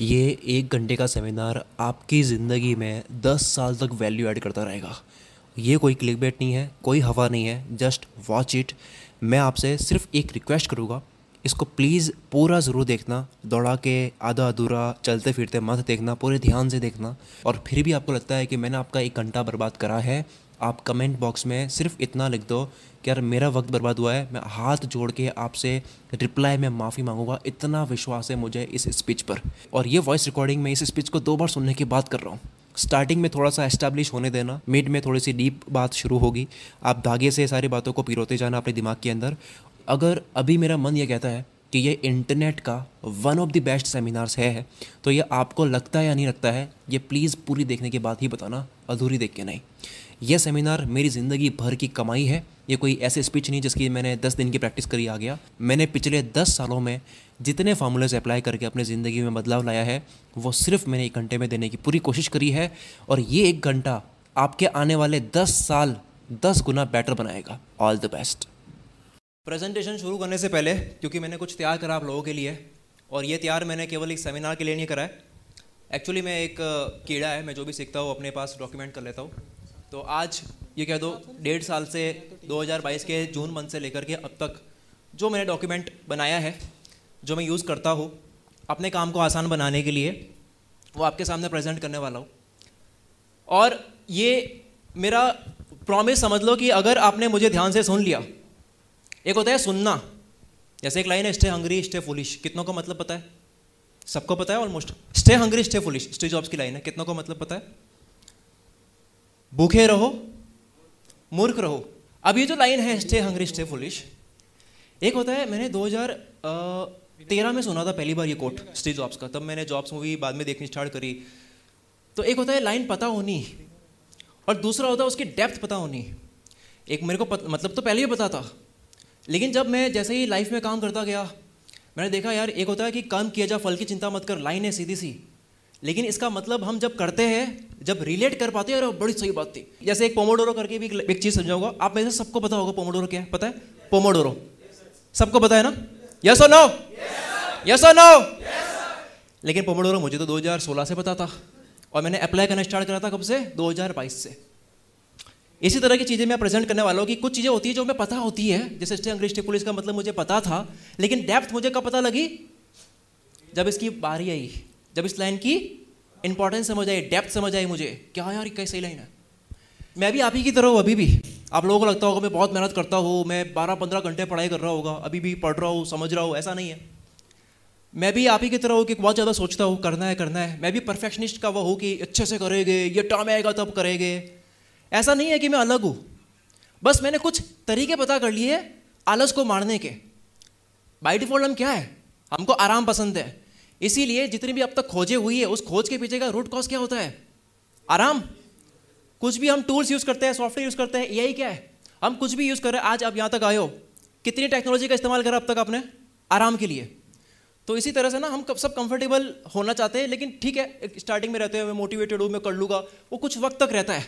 ये एक घंटे का सेमिनार आपकी ज़िंदगी में दस साल तक वैल्यू ऐड करता रहेगा ये कोई क्लिक बेट नहीं है कोई हवा नहीं है जस्ट वॉच इट मैं आपसे सिर्फ एक रिक्वेस्ट करूँगा इसको प्लीज़ पूरा ज़रूर देखना दौड़ा के आधा अधूरा चलते फिरते मत देखना पूरे ध्यान से देखना और फिर भी आपको लगता है कि मैंने आपका एक घंटा बर्बाद करा है आप कमेंट बॉक्स में सिर्फ इतना लिख दो कि यार मेरा वक्त बर्बाद हुआ है मैं हाथ जोड़ के आपसे रिप्लाई में माफ़ी मांगूंगा इतना विश्वास है मुझे इस स्पीच पर और ये वॉइस रिकॉर्डिंग मैं इस स्पीच को दो बार सुनने की बात कर रहा हूँ स्टार्टिंग में थोड़ा सा एस्टैब्लिश होने देना मिड में थोड़ी सी डीप बात शुरू होगी आप धागे से सारी बातों को पिरोते जाना अपने दिमाग के अंदर अगर अभी मेरा मन ये कहता है कि ये इंटरनेट का one of the best seminars है तो ये आपको लगता है या नहीं लगता है ये प्लीज़ पूरी देखने के बाद ही बताना अधूरी देख के नहीं यह सेमिनार मेरी ज़िंदगी भर की कमाई है ये कोई ऐसे स्पीच नहीं जिसकी मैंने दस दिन की प्रैक्टिस करी आ गया मैंने पिछले दस सालों में जितने फार्मूलाज अप्लाई करके अपनी ज़िंदगी में बदलाव लाया है वो सिर्फ मैंने एक घंटे में देने की पूरी कोशिश करी है और ये एक घंटा आपके आने वाले दस साल दस गुना बेटर बनाएगा ऑल द बेस्ट प्रेजेंटेशन शुरू करने से पहले क्योंकि मैंने कुछ तैयार करा आप लोगों के लिए और ये तैयार मैंने केवल एक सेमिनार के लिए नहीं करा है एक्चुअली मैं एक कीड़ा है मैं जो भी सीखता हूँ अपने पास डॉक्यूमेंट कर लेता हूँ तो आज ये कह दो डेढ़ साल से 2022 के जून मंथ से लेकर के अब तक जो मैंने डॉक्यूमेंट बनाया है जो मैं यूज़ करता हूँ अपने काम को आसान बनाने के लिए वो आपके सामने प्रेजेंट करने वाला हूँ और ये मेरा प्रॉमिस समझ लो कि अगर आपने मुझे ध्यान से सुन लिया एक होता है सुनना जैसे एक लाइन है स्टे हंग्री स्टे फुलिश कितनों को मतलब पता है सबको पता है almost stay hungry stay foolish Steve Jobs की लाइन है कितनों को मतलब पता है भूखे रहो मूर्ख रहो अब ये जो लाइन है स्टे हंग्री स्टे फुलिश एक होता है मैंने 2013 में सुना था पहली बार ये कोट स्टी जॉब्स का तब मैंने जॉब्स मूवी बाद में देखनी स्टार्ट करी तो एक होता है लाइन पता होनी और दूसरा होता है उसकी डेप्थ पता होनी एक मेरे को पत, मतलब तो पहले ही पता था लेकिन जब मैं जैसे ही लाइफ में काम करता गया मैंने देखा यार एक होता है कि काम किया जा फल की चिंता मत कर लाइन है सीधी सी लेकिन इसका मतलब हम जब करते हैं जब रिलेट कर पाते हैं और बड़ी सही बात थी जैसे एक पोमोडोरो करके भी एक चीज़ समझाऊंगा आप में से सबको पता होगा पोमोडोरो क्या है पता है पोमोडोरो सबको पता है ना यस और नो यस और नो लेकिन पोमोडोरो मुझे तो 2016 से पता था और मैंने अप्लाई करना स्टार्ट करा था कब से 2022 से इसी तरह की चीज़ें मैं प्रेजेंट करने वाला हूँ कि कुछ चीज़ें होती है जो मैं पता होती है जैसे स्टे अंग्रेज पुलिस का मतलब मुझे पता था लेकिन डेप्थ मुझे कब पता लगी जब इसकी बारी आई जब इस लाइन की इंपॉर्टेंस समझ आई डेप्थ समझ आई मुझे क्या यार कैसे लाइन है मैं भी आप ही की तरह हूँ अभी भी आप लोगों को लगता होगा मैं बहुत मेहनत करता हूँ मैं बारह पंद्रह घंटे पढ़ाई कर रहा होगा अभी भी पढ़ रहा हूँ समझ रहा हूँ ऐसा नहीं है मैं भी आप ही की तरह हूँ कि बहुत ज़्यादा सोचता हूँ करना है करना है मैं भी परफेक्शनिस्ट का वो हूँ कि अच्छे से करेंगे ये टर्म आएगा तब करेंगे ऐसा नहीं है कि मैं अलग हूँ बस मैंने कुछ तरीके पता कर लिए आलस को मारने के बाई डिफॉल्ट हम क्या है हमको आराम पसंद है इसीलिए जितनी भी अब तक खोजें हुई है उस खोज के पीछे का रूट कॉज क्या होता है आराम कुछ भी हम टूल्स यूज़ करते हैं सॉफ्टवेयर यूज़ करते हैं यही क्या है हम कुछ भी यूज़ कर रहे हैं आज आप यहाँ तक आए हो कितनी टेक्नोलॉजी का इस्तेमाल करा अब तक आपने आराम के लिए तो इसी तरह से ना हम सब कंफर्टेबल होना चाहते हैं लेकिन ठीक है स्टार्टिंग में रहते हैं मैं मोटिवेटेड हूँ मैं कर लूँगा वो कुछ वक्त तक रहता है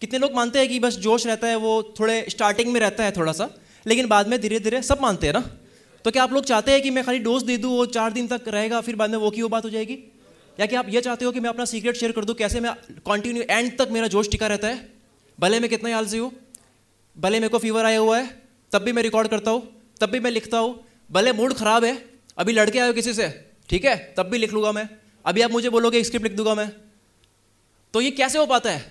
कितने लोग मानते हैं कि बस जोश रहता है वो थोड़े स्टार्टिंग में रहता है थोड़ा सा लेकिन बाद में धीरे धीरे सब मानते हैं ना तो क्या आप लोग चाहते हैं कि मैं खाली डोज दे दूँ वो चार दिन तक रहेगा फिर बाद में वो की वो बात हो जाएगी या कि आप ये चाहते हो कि मैं अपना सीक्रेट शेयर कर दूँ कैसे मैं कंटिन्यू एंड तक मेरा जोश टिका रहता है भले मैं कितना आलसी हूँ भले मेरे को फीवर आया हुआ है तब भी मैं रिकॉर्ड करता हूँ तब भी मैं लिखता हूँ भले मूड ख़राब है अभी लड़के आए हो किसी से ठीक है तब भी लिख लूँगा मैं अभी आप मुझे बोलोगे स्क्रिप्ट लिख दूंगा मैं तो ये कैसे हो पाता है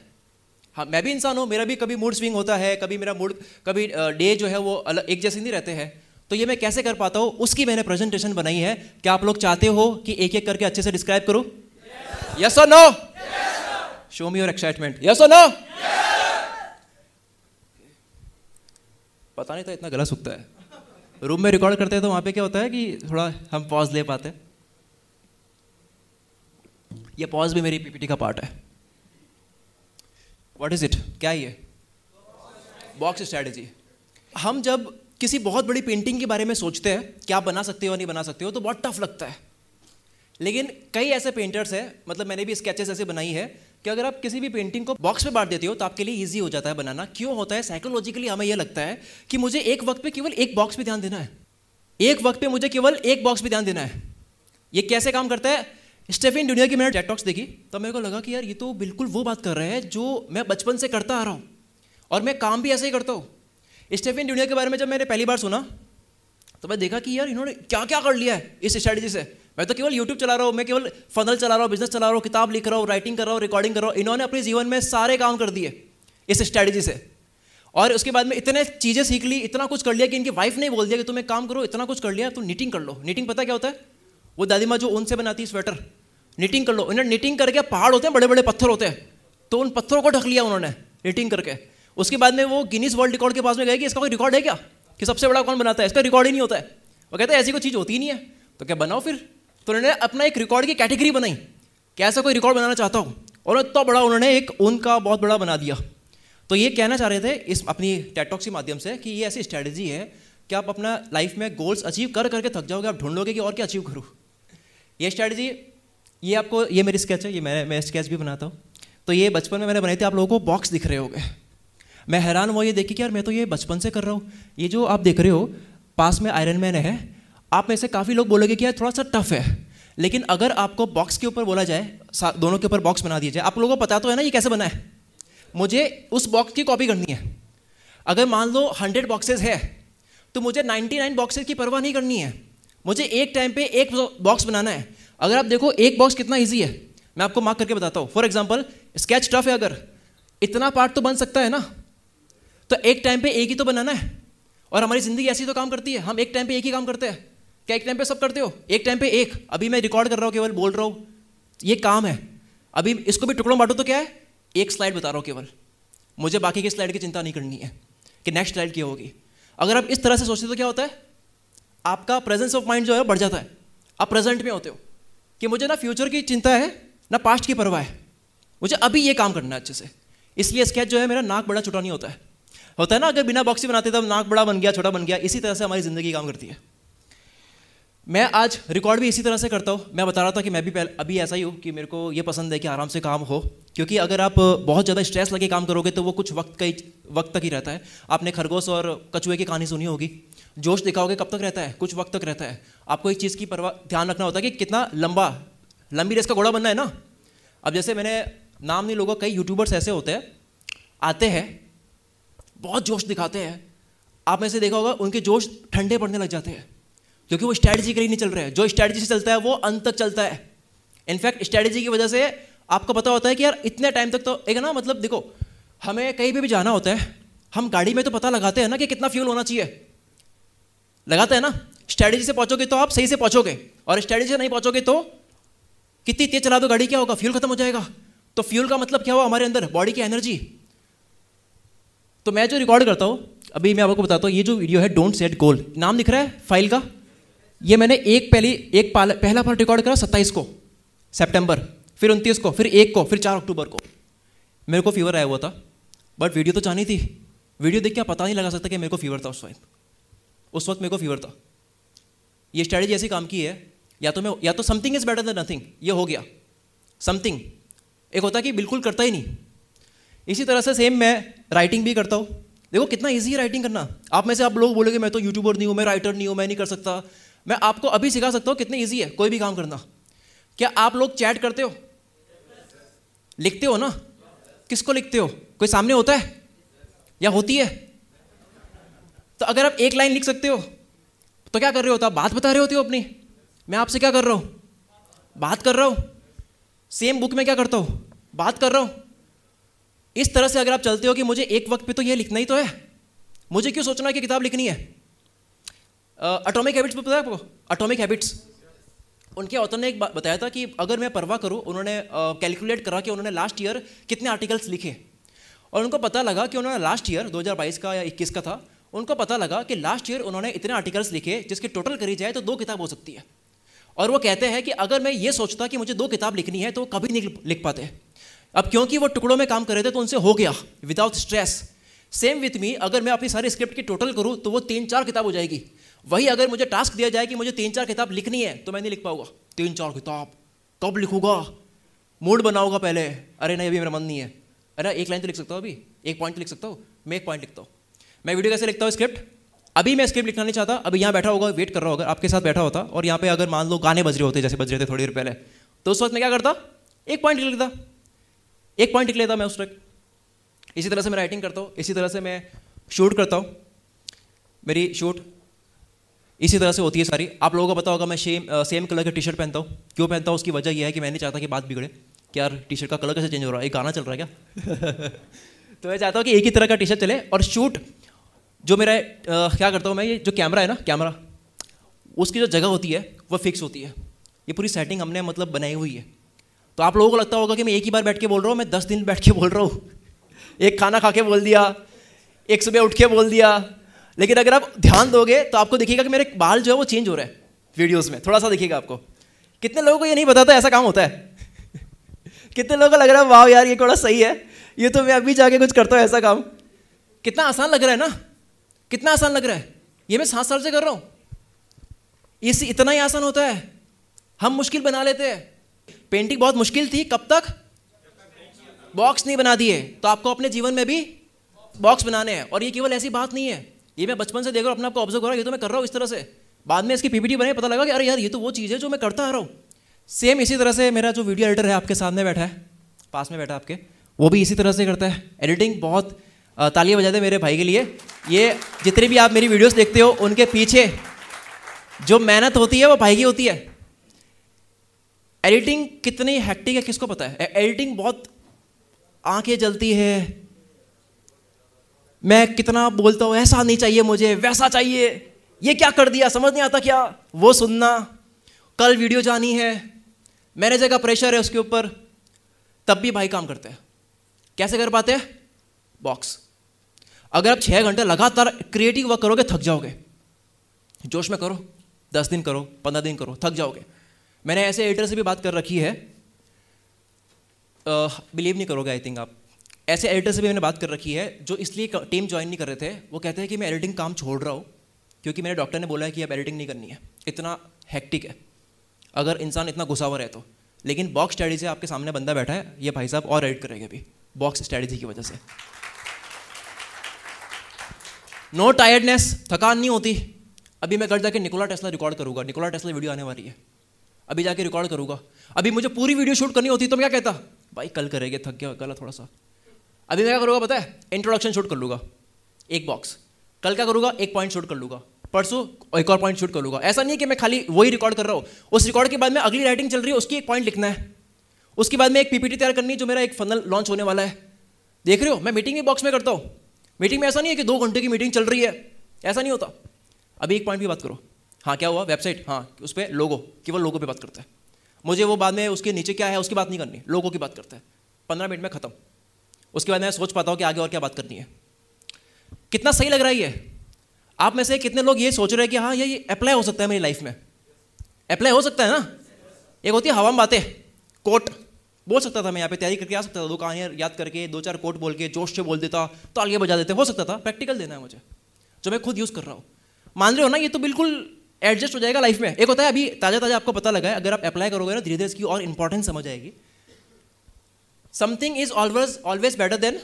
हाँ मैं भी इंसान हूँ मेरा भी कभी मूड स्विंग होता है कभी मेरा मूड कभी डे जो है वो अलग एक जैसे नहीं रहते हैं तो ये मैं कैसे कर पाता हूँ उसकी मैंने प्रेजेंटेशन बनाई है क्या आप लोग चाहते हो कि एक एक करके अच्छे से डिस्क्राइब करो यस और no show me your excitement yes और नो पता नहीं था इतना गला सुखता है रूम में रिकॉर्ड करते हैं तो वहां पे क्या होता है कि थोड़ा हम पॉज ले पाते हैं ये पॉज भी मेरी पीपीटी का पार्ट है व्हाट इज इट क्या ये बॉक्स स्ट्रैटेजी हम जब किसी बहुत बड़ी पेंटिंग के बारे में सोचते हैं कि आप बना सकते हो नहीं बना सकते हो तो बहुत टफ लगता है लेकिन कई ऐसे पेंटर्स हैं मतलब मैंने भी स्केचेस ऐसे बनाई है कि अगर आप किसी भी पेंटिंग को बॉक्स में बांट देते हो तो आपके लिए ईजी हो जाता है बनाना क्यों होता है साइकोलॉजिकली हमें यह लगता है कि मुझे एक वक्त पे केवल एक बॉक्स पे ध्यान देना है एक वक्त पे मुझे केवल एक बॉक्स पे ध्यान देना है ये कैसे काम करता है स्टेफिन दुनिया की मैंने टैटॉक्स देखी तो मेरे को लगा कि यार ये तो बिल्कुल वो बात कर रहे हैं जो मैं बचपन से करता आ रहा हूँ और मैं काम भी ऐसे ही करता हूँ स्टेफिन जूनियर के बारे में जब मैंने पहली बार सुना तो मैं देखा कि यार इन्होंने क्या क्या कर लिया है इस स्ट्रैटेजी से मैं तो केवल यूट्यूब चला रहा हूँ मैं केवल फनल चला रहा हूँ बिजनेस चला रहा हूँ किताब लिख रहा हूँ राइटिंग कर रहा हूँ रिकॉर्डिंग कर रहा हूँ इन्होंने अपने जीवन में सारे काम कर दिए इस स्ट्रैटेजी से और उसके बाद में इतने चीज़ें सीख ली इतना कुछ कर लिया कि इनकी वाइफ ने बोल दिया कि तुम्हें काम करो इतना कुछ कर लिया तो नीटिंग कर लो नीटिंग पता क्या होता है वो दादी माँ जो उन से बनाती है स्वेटर नीटिंग कर लो इन्होंने नीटिंग करके पहाड़ होते हैं बड़े बड़े पत्थर होते हैं तो उन पत्थरों को ढक लिया उन्होंने नीटिंग करके उसके बाद में वो गिनीस वर्ल्ड रिकॉर्ड के पास में गए कि इसका कोई रिकॉर्ड है क्या कि सबसे बड़ा कौन बनाता है इसका रिकॉर्ड ही नहीं होता है वो कहते हैं ऐसी कोई चीज़ होती ही नहीं है तो क्या बनाओ फिर तो उन्होंने अपना एक रिकॉर्ड की कैटेगरी बनाई कैसा कोई रिकॉर्ड बनाना चाहता हूँ और इतना तो बड़ा उन्होंने एक उनका बहुत बड़ा बना दिया तो ये कहना चाह रहे थे इस अपनी टैटॉक्स के माध्यम से कि ये ऐसी स्ट्रैटेजी है कि आप अपना लाइफ में गोल्स अचीव कर करके थक जाओगे आप ढूंढोगे कि और क्या अचीव करूँ ये स्ट्रैटेजी ये आपको ये मेरी स्केच है ये मैं मैं स्केच भी बनाता हूँ तो ये बचपन में मैंने बनाई थी आप लोगों को बॉक्स दिख रहे हो गए मैं हैरान हुआ ये देखी कि यार मैं तो ये बचपन से कर रहा हूँ ये जो आप देख रहे हो पास में आयरन मैन है आप में से काफ़ी लोग बोलोगे कि यार थोड़ा सा टफ है लेकिन अगर आपको बॉक्स के ऊपर बोला जाए दोनों के ऊपर बॉक्स बना दिया जाए आप लोगों को पता तो है ना ये कैसे बना है मुझे उस बॉक्स की कॉपी करनी है अगर मान लो हंड्रेड बॉक्सेज है तो मुझे नाइन्टी नाइन बॉक्सेज की परवाह नहीं करनी है मुझे एक टाइम पे एक बॉक्स बनाना है अगर आप देखो एक बॉक्स कितना ईजी है मैं आपको मार्क करके बताता हूँ फॉर एग्जाम्पल स्केच टफ है अगर इतना पार्ट तो बन सकता है ना तो एक टाइम पे एक ही तो बनाना है और हमारी ज़िंदगी ऐसी तो काम करती है हम एक टाइम पे एक ही काम करते हैं क्या एक टाइम पे सब करते हो एक टाइम पे एक अभी मैं रिकॉर्ड कर रहा हूँ केवल बोल रहा हूँ ये काम है अभी इसको भी टुकड़ों बांटो तो क्या है एक स्लाइड बता रहा हूँ केवल मुझे बाकी की स्लाइड की चिंता नहीं करनी है कि नेक्स्ट स्लाइड क्या होगी अगर आप इस तरह से सोचते तो क्या होता है आपका प्रेजेंस ऑफ माइंड जो है बढ़ जाता है आप प्रेजेंट में होते हो कि मुझे ना फ्यूचर की चिंता है ना पास्ट की परवाह है मुझे अभी ये काम करना है अच्छे से इसलिए स्केच जो है मेरा नाक बड़ा चुटानी होता है होता है ना अगर बिना बॉक्सी बनाते तो नाक बड़ा बन गया छोटा बन गया इसी तरह से हमारी ज़िंदगी काम करती है मैं आज रिकॉर्ड भी इसी तरह से करता हूँ मैं बता रहा था कि मैं भी पहले अभी ऐसा ही हूँ कि मेरे को ये पसंद है कि आराम से काम हो क्योंकि अगर आप बहुत ज़्यादा स्ट्रेस लगे काम करोगे तो वो कुछ वक्त का ही वक्त तक ही रहता है आपने खरगोश और कछुए की कहानी सुनी होगी जोश दिखाओगे कब तक रहता है कुछ वक्त तक रहता है आपको एक चीज़ की परवाह ध्यान रखना होता है कि कितना लंबा लंबी रेस का घोड़ा बनना है ना अब जैसे मैंने नाम नहीं लोगों कई यूट्यूबर्स ऐसे होते हैं आते हैं बहुत जोश दिखाते हैं आप में से देखा होगा उनके जोश ठंडे पड़ने लग जाते हैं क्योंकि वो स्ट्रैटेजी के लिए नहीं चल रहे हैं जो स्ट्रैटेजी से चलता है वो अंत तक चलता है इनफैक्ट स्ट्रैटेजी की वजह से आपको पता होता है कि यार इतने टाइम तक तो एक ना मतलब देखो हमें कहीं पर भी जाना होता है हम गाड़ी में तो पता लगाते हैं ना कि कितना फ्यूल होना चाहिए लगाते हैं ना स्ट्रैटेजी से पहुँचोगे तो आप सही से पहुँचोगे और स्ट्रैटेजी से नहीं पहुँचोगे तो कितनी तेज़ चला दो गाड़ी क्या होगा फ्यूल खत्म हो जाएगा तो फ्यूल का मतलब क्या हुआ हमारे अंदर बॉडी की एनर्जी तो मैं जो रिकॉर्ड करता हूँ अभी मैं आपको बताता हूँ ये जो वीडियो है डोंट सेट गोल नाम लिख रहा है फाइल का ये मैंने एक पहली एक पाल, पहला पार्ट रिकॉर्ड करा सत्ताईस को सेप्टेम्बर फिर उनतीस को फिर एक को फिर चार अक्टूबर को मेरे को फीवर आया हुआ था बट वीडियो तो जानी थी वीडियो देख के आप पता नहीं लगा सकता कि मेरे को फीवर था उस वक्त उस वक्त मेरे को फीवर था ये स्ट्रैटेजी ऐसी काम की है या तो मैं या तो something is better than nothing ये हो गया समथिंग एक होता कि बिल्कुल करता ही नहीं इसी तरह से सेम मैं राइटिंग भी करता हूँ देखो कितना ईजी है राइटिंग करना आप में से आप लोग बोलोगे मैं तो यूट्यूबर नहीं हूँ मैं राइटर नहीं हूँ मैं नहीं कर सकता मैं आपको अभी सिखा सकता हूँ कितने ईजी है कोई भी काम करना क्या आप लोग चैट करते हो लिखते हो ना किसको लिखते हो कोई सामने होता है या होती है तो अगर आप एक लाइन लिख सकते हो तो क्या कर रहे होता तो आप बात बता रहे होते हो अपनी मैं आपसे क्या कर रहा हूँ बात कर रहा हूँ सेम बुक में क्या करता हूँ बात कर रहा हूँ इस तरह से अगर आप चलते हो कि मुझे एक वक्त पे तो ये लिखना ही तो है मुझे क्यों सोचना है कि किताब लिखनी है अटोमिक हैबिट्स पता है आपको अटोमिक हैबिट्स उनके ऑथर ने एक बात बताया था कि अगर मैं परवाह करूँ उन्होंने कैलकुलेट uh, करा कि उन्होंने लास्ट ईयर कितने आर्टिकल्स लिखे और उनको पता लगा कि उन्होंने लास्ट ईयर 2022 का या 21 का था उनको पता लगा कि लास्ट ईयर उन्होंने इतने आर्टिकल्स लिखे जिसकी टोटल करी जाए तो दो किताब हो सकती है और वो कहते हैं कि अगर मैं ये सोचता कि मुझे दो किताब लिखनी है तो वो कभी नहीं लिख पाते अब क्योंकि वो टुकड़ों में काम कर रहे थे तो उनसे हो गया without stress same with me अगर मैं अपनी सारी स्क्रिप्ट की टोटल करूँ तो वो तीन चार किताब हो जाएगी वही अगर मुझे टास्क दिया जाए कि मुझे तीन चार किताब लिखनी है तो मैं नहीं लिख पाऊंगा तीन चार किताब कब लिखूंगा मूड बनाऊंगा पहले अरे नहीं अभी मेरा मन नहीं है अरे एक लाइन तो लिख सकता हूँ अभी एक पॉइंट तो लिख सकता हूँ मैं एक पॉइंट लिखता हूँ मैं वीडियो कैसे लिखता हूँ स्क्रिप्ट अभी मैं स्क्रिप्ट लिखना नहीं चाहता अभी यहाँ बैठा होगा वेट कर रहा होगा आपके साथ बैठा होता और यहाँ पे अगर मान लो गाने बज रहे होते जैसे बज रहे थे थोड़ी देर पहले तो उस वक्त मैं क्या करता एक पॉइंट लिख एक पॉइंट लिख लेता मैं उस तक इसी तरह से मैं राइटिंग करता हूँ इसी तरह से मैं शूट करता हूँ मेरी शूट इसी तरह से होती है सारी आप लोगों को पता होगा मैं सेम सेम कलर का टी शर्ट पहनता हूँ क्यों पहनता हूँ उसकी वजह यह है कि मैं नहीं चाहता कि बात बिगड़े कि यार टी शर्ट का कलर कैसे चेंज हो रहा है एक गाना चल रहा है क्या तो मैं चाहता हूँ कि एक ही तरह का टी शर्ट चले और शूट जो मेरा आ, क्या करता हूँ मैं ये जो कैमरा है ना कैमरा उसकी जो जगह होती है वह फिक्स होती है ये पूरी सेटिंग हमने मतलब बनाई हुई है तो आप लोगों को लगता होगा कि मैं एक ही बार बैठ के बोल रहा हूँ मैं दस दिन बैठ के बोल रहा हूँ एक खाना खा के बोल दिया एक सुबह उठ के बोल दिया लेकिन अगर आप ध्यान दोगे तो आपको दिखेगा कि मेरे बाल जो है वो चेंज हो रहा है वीडियोज़ में थोड़ा सा दिखेगा आपको कितने लोगों को ये नहीं बताता ऐसा काम होता है कितने लोगों को लग रहा है वाह यार ये थोड़ा सही है ये तो मैं अभी जाके कुछ करता हूँ ऐसा काम कितना आसान लग रहा है ना कितना आसान लग रहा है ये मैं सात साल से कर रहा हूँ इस इतना ही आसान होता है हम मुश्किल बना लेते हैं पेंटिंग बहुत मुश्किल थी कब तक बॉक्स नहीं बना दिए तो आपको अपने जीवन में भी बॉक्स बनाने हैं और ये केवल ऐसी बात नहीं है ये मैं बचपन से देख रहा हूँ अपने आपको ऑब्जर्व कर रहा हूँ ये तो मैं कर रहा हूँ इस तरह से बाद में इसकी पीपीटी बनाई पता लगा कि अरे यार ये तो वो चीज़ है जो मैं करता आ रहा हूँ सेम इसी तरह से मेरा जो वीडियो एडिटर है आपके सामने बैठा है पास में बैठा आपके वो भी इसी तरह से करता है एडिटिंग बहुत तालियां बजाते मेरे भाई के लिए ये जितने भी आप मेरी वीडियोस देखते हो उनके पीछे जो मेहनत होती है वो भाई की होती है एडिटिंग कितनी हैक्टिक है किसको पता है एडिटिंग बहुत आंखें जलती है मैं कितना बोलता हूं ऐसा नहीं चाहिए मुझे वैसा चाहिए ये क्या कर दिया समझ नहीं आता क्या वो सुनना कल वीडियो जानी है मैनेजर का प्रेशर है उसके ऊपर तब भी भाई काम करते हैं कैसे कर पाते हैं बॉक्स अगर आप छह घंटे लगातार क्रिएटिव वर्क करोगे थक जाओगे जोश में करो दस दिन करो पंद्रह दिन करो थक जाओगे मैंने ऐसे एडिटर से भी बात कर रखी है बिलीव uh, नहीं करोगे आई थिंक आप ऐसे एडिटर से भी मैंने बात कर रखी है जो इसलिए टीम ज्वाइन नहीं कर रहे थे वो कहते हैं कि मैं एडिटिंग काम छोड़ रहा हूँ क्योंकि मेरे डॉक्टर ने बोला है कि अब एडिटिंग नहीं करनी है इतना हैक्टिक है अगर इंसान इतना घुसा हुआ है तो लेकिन बॉक्स स्ट्रैटेजी से आपके सामने बंदा बैठा है ये भाई साहब और एडिट करेंगे अभी बॉक्स स्ट्रैटेजी की वजह से नो टायर्डनेस थकान नहीं होती अभी मैं घर जाके निकोला टेस्ला रिकॉर्ड करूंगा निकोला टेस्ला वीडियो आने वाली है अभी जाके रिकॉर्ड करूंगा अभी मुझे पूरी वीडियो शूट करनी होती तो मैं क्या कहता भाई कल करेंगे थक गया गला थोड़ा सा अभी मैं क्या करूँगा पता है इंट्रोडक्शन शूट कर लूँगा एक बॉक्स कल क्या करूँगा एक पॉइंट शूट कर लूँगा परसों एक और पॉइंट शूट कर लूँगा ऐसा नहीं है कि मैं खाली वही रिकॉर्ड कर रहा हूँ उस रिकॉर्ड के बाद में अगली राइटिंग चल रही है उसकी एक पॉइंट लिखना है उसके बाद में एक पीपीटी तैयार करनी है जो मेरा एक फनल लॉन्च होने वाला है देख रहे हो मैं मीटिंग भी बॉक्स में करता हूँ मीटिंग में ऐसा नहीं है कि दो घंटे की मीटिंग चल रही है ऐसा नहीं होता अभी एक पॉइंट की बात करो हाँ क्या हुआ वेबसाइट हाँ उस पर लोगो केवल लोगों पर बात करता है मुझे वो बाद में उसके नीचे क्या है उसकी बात नहीं करनी लोगों की बात करता है पंद्रह मिनट में ख़त्म उसके बाद मैं सोच पाता हूँ कि आगे और क्या बात करनी है कितना सही लग रहा है ये आप में से कितने लोग ये सोच रहे हैं कि हाँ ये अप्लाई हो सकता है मेरी लाइफ में अप्लाई हो सकता है ना एक होती है हवा में बातें कोट बोल सकता था मैं यहाँ पे तैयारी करके आ सकता था दो कहानियाँ याद करके दो चार कोट बोल के जोश से बोल देता तो आगे बजा देते हो सकता था प्रैक्टिकल देना है मुझे जो मैं खुद यूज़ कर रहा हूँ मान रहे हो ना ये तो बिल्कुल एडजस्ट हो जाएगा लाइफ में एक होता है अभी ताज़ा ताज़ा आपको पता लगा है अगर आप अप्लाई करोगे ना धीरे धीरे इसकी और इंपॉर्टेंस समझ आएगी something is always always better than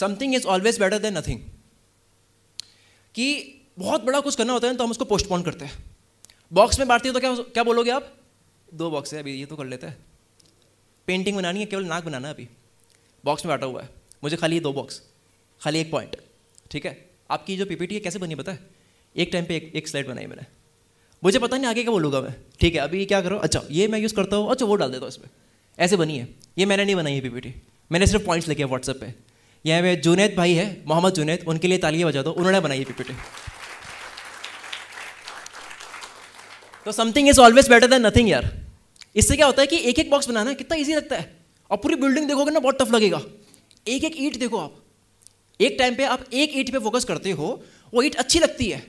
something is always better than nothing कि बहुत बड़ा कुछ करना होता है तो हम उसको पोस्टपोन करते हैं बॉक्स में बांटती हो तो क्या क्या बोलोगे आप दो बॉक्स है अभी ये तो कर लेते हैं पेंटिंग बनानी है केवल नाक बनाना है अभी बॉक्स में बांटा हुआ है मुझे खाली ये दो बॉक्स खाली एक पॉइंट ठीक है आपकी जो पीपीटी है कैसे बनी बताए एक टाइम पे एक, एक स्लाइड बनाई मैंने मुझे पता नहीं आगे क्या बोलूँगा मैं ठीक है अभी क्या करो अच्छा ये मैं यूज़ करता हूँ अच्छा वो डाल देता हूँ इसमें ऐसे बनी है ये मैंने नहीं बनाई है पीपीटी मैंने सिर्फ पॉइंट्स लिखे हैं व्हाट्सएप पे यहाँ पे जुनेद भाई है मोहम्मद जुनेद उनके लिए तालिया बजा दो उन्होंने बनाई है पीपीटी तो something is always better than nothing यार इससे क्या होता है कि एक एक बॉक्स बनाना कितना ईजी लगता है और पूरी बिल्डिंग देखोगे ना बहुत टफ लगेगा एक एक ईट देखो आप एक टाइम पे आप एक ईट पे फोकस करते हो वो ईट अच्छी लगती है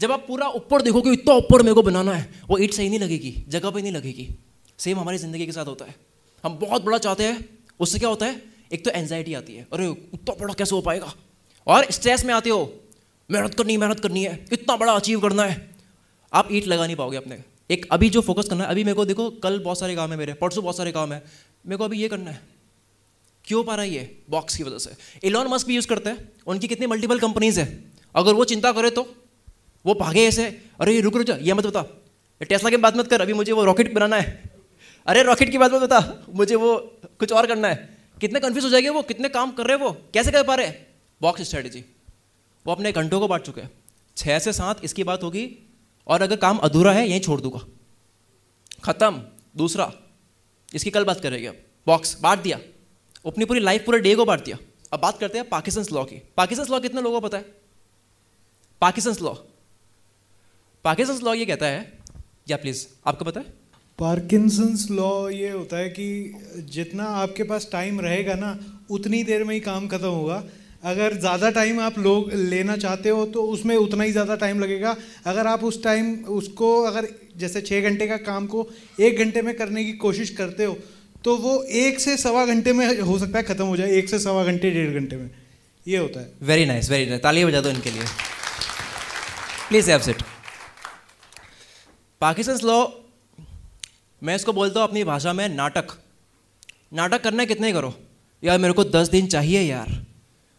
जब आप पूरा ऊपर देखोगे इतना ऊपर मेरे को बनाना है वो ईट सही नहीं लगेगी जगह पर नहीं लगेगी सेम हमारी ज़िंदगी के साथ होता है हम बहुत बड़ा चाहते हैं उससे क्या होता है एक तो एनजाइटी आती है अरे उतना बड़ा कैसे हो पाएगा और स्ट्रेस में आते हो मेहनत करनी मेहनत करनी है इतना बड़ा अचीव करना है आप ईट लगा नहीं पाओगे अपने एक अभी जो फोकस करना है अभी मेरे को देखो कल बहुत सारे काम है मेरे परसों बहुत सारे काम है मेरे को अभी ये करना है क्यों पा रहा है ये बॉक्स की वजह से इलॉन मस्क भी यूज़ करते हैं उनकी कितनी मल्टीपल कंपनीज है अगर वो चिंता करे तो वो भागे ऐसे अरे रुक रुक जा ये मत बता टेस्ला की बात मत कर अभी मुझे वो रॉकेट बनाना है अरे रॉकेट की बात मत बता मुझे वो कुछ और करना है कितने कन्फ्यूज हो जाएंगे वो कितने काम कर रहे हैं वो कैसे कर पा रहे बॉक्स स्ट्रेटेजी वो अपने घंटों को बांट चुके हैं छः से सात इसकी बात होगी और अगर काम अधूरा है यहीं छोड़ दूंगा ख़त्म दूसरा इसकी कल बात करेंगे अब बॉक्स बांट दिया अपनी पूरी लाइफ पूरे डे को बांट दिया अब बात करते हैं पाकिस्तान लॉ की पाकिस्तान लॉ कितने लोगों को पता है पाकिस्तान लॉ पार्किसन लॉ ये कहता है या प्लीज़ आपको पता है पार्किंसंस लॉ ये होता है कि जितना आपके पास टाइम रहेगा ना उतनी देर में ही काम खत्म होगा अगर ज़्यादा टाइम आप लोग लेना चाहते हो तो उसमें उतना ही ज़्यादा टाइम लगेगा अगर आप उस टाइम उसको अगर जैसे छः घंटे का काम को एक घंटे में करने की कोशिश करते हो तो वो एक से सवा घंटे में हो सकता है ख़त्म हो जाए एक से सवा घंटे डेढ़ घंटे में ये होता है वेरी नाइस वेरी नाइस तालियां बजा दो इनके लिए प्लीज़ सेट पाकिस्तान स्लो मैं इसको बोलता हूँ अपनी भाषा में नाटक नाटक करना कितने करो यार मेरे को दस दिन चाहिए यार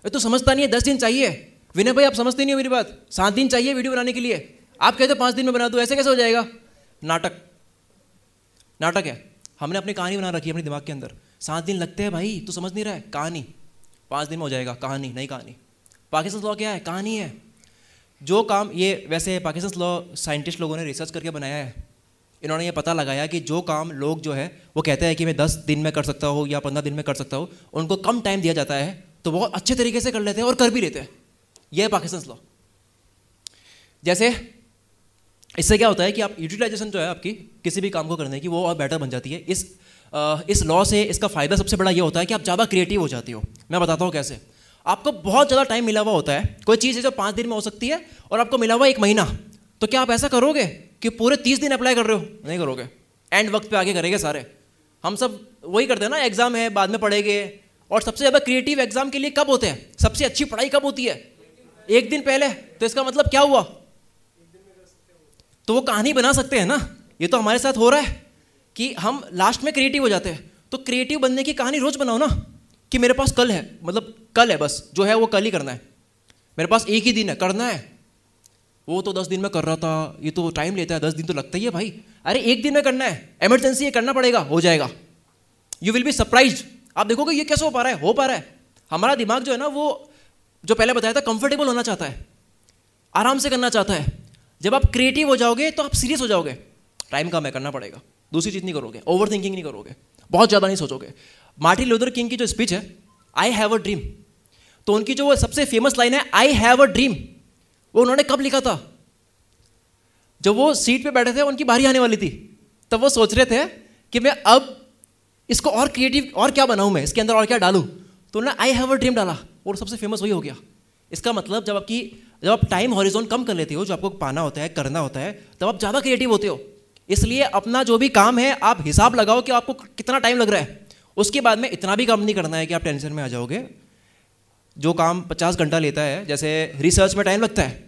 ये तो समझता नहीं है दस दिन चाहिए विनय भाई आप समझते नहीं हो मेरी बात सात दिन चाहिए वीडियो बनाने के लिए आप कहते हो तो पाँच दिन में बना दो ऐसे कैसे हो जाएगा नाटक नाटक है हमने अपनी कहानी बना रखी है अपने दिमाग के अंदर सात दिन लगते हैं भाई तू समझ नहीं रहा है कहानी पाँच दिन में हो जाएगा कहानी नहीं कहानी पाकिस्तान लॉ क्या है कहानी है जो काम ये वैसे पाकिस्तान लॉ साइंटिस्ट लोगों ने रिसर्च करके बनाया है इन्होंने ये पता लगाया कि जो काम लोग जो है वो कहते हैं कि मैं दस दिन में कर सकता हूँ या पंद्रह दिन में कर सकता हूँ उनको कम टाइम दिया जाता है तो बहुत अच्छे तरीके से कर लेते हैं और कर भी लेते हैं यह है पाकिस्तान लॉ जैसे इससे क्या होता है कि आप यूटिलाइजेशन जो है आपकी किसी भी काम को करने की वो और बेटर बन जाती है इस आ, इस लॉ से इसका फ़ायदा सबसे बड़ा ये होता है कि आप ज़्यादा क्रिएटिव हो जाते हो मैं बताता हूँ कैसे आपको बहुत ज़्यादा टाइम मिला हुआ होता है कोई चीज़ है जो पाँच दिन में हो सकती है और आपको मिला हुआ एक महीना तो क्या आप ऐसा करोगे कि पूरे तीस दिन अप्लाई कर रहे हो नहीं करोगे एंड वक्त पे आगे करेंगे सारे हम सब वही करते हैं ना एग्ज़ाम है बाद में पढ़ेंगे और सबसे ज़्यादा क्रिएटिव एग्ज़ाम के लिए कब होते हैं सबसे अच्छी पढ़ाई कब होती है एक दिन पहले तो इसका मतलब क्या हुआ तो वो कहानी बना सकते हैं ना ये तो हमारे साथ हो रहा है कि हम लास्ट में क्रिएटिव हो जाते हैं तो क्रिएटिव बनने की कहानी रोज़ बनाओ ना कि मेरे पास कल है मतलब कल है बस जो है वो कल ही करना है मेरे पास एक ही दिन है करना है वो तो दस दिन में कर रहा था ये तो टाइम लेता है दस दिन तो लगता ही है भाई अरे एक दिन में करना है एमरजेंसी है करना पड़ेगा हो जाएगा यू विल बी सरप्राइज आप देखोगे ये कैसे हो पा रहा है हो पा रहा है हमारा दिमाग जो है ना वो जो पहले बताया था कंफर्टेबल होना चाहता है आराम से करना चाहता है जब आप क्रिएटिव हो जाओगे तो आप सीरियस हो जाओगे टाइम कम है करना पड़ेगा दूसरी चीज़ नहीं करोगे ओवर थिंकिंग नहीं करोगे बहुत ज़्यादा नहीं सोचोगे मार्टिन लूथर किंग की जो स्पीच है आई हैव अ ड्रीम तो उनकी जो वो सबसे फेमस लाइन है आई हैव अ ड्रीम वो उन्होंने कब लिखा था जब वो सीट पे बैठे थे उनकी बारी आने वाली थी तब वो सोच रहे थे कि मैं अब इसको और क्रिएटिव और क्या बनाऊं मैं इसके अंदर और क्या डालूं तो उन्होंने आई हैव अ ड्रीम डाला और सबसे फेमस वही हो गया इसका मतलब जब आपकी जब आप टाइम हॉरिजोन कम कर लेते हो जो आपको पाना होता है करना होता है तब आप ज़्यादा क्रिएटिव होते हो इसलिए अपना जो भी काम है आप हिसाब लगाओ कि आपको कितना टाइम लग रहा है उसके बाद में इतना भी काम नहीं करना है कि आप टेंशन में आ जाओगे जो काम पचास घंटा लेता है जैसे रिसर्च में टाइम लगता है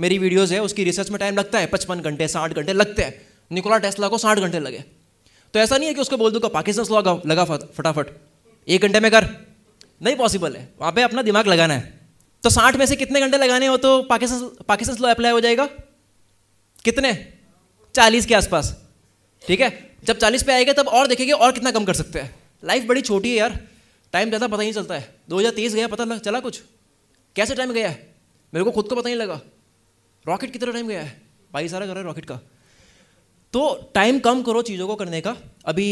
मेरी वीडियोज़ है उसकी रिसर्च में टाइम लगता है पचपन घंटे साठ घंटे लगते हैं निकोला टेस्ला को साठ घंटे लगे तो ऐसा नहीं है कि उसको बोल दूंगा पाकिस्तान लगा लगा फटाफट एक घंटे में कर नहीं पॉसिबल है वहाँ पे अपना दिमाग लगाना है तो साठ में से कितने घंटे लगाने हो तो पाकिस्तान पाकिस्तान स्लॉ अप्लाई हो जाएगा कितने चालीस के आसपास ठीक है जब चालीस पे आएगा तब और देखेंगे और कितना कम कर सकते हैं लाइफ बड़ी छोटी है यार टाइम ज़्यादा पता ही नहीं चलता है दो हज़ार तेईस गया पता चला कुछ कैसे टाइम गया है मेरे को खुद को पता नहीं लगा रॉकेट कितना टाइम गया है भाई सारा कर रहा है रॉकेट का तो टाइम कम करो चीज़ों को करने का अभी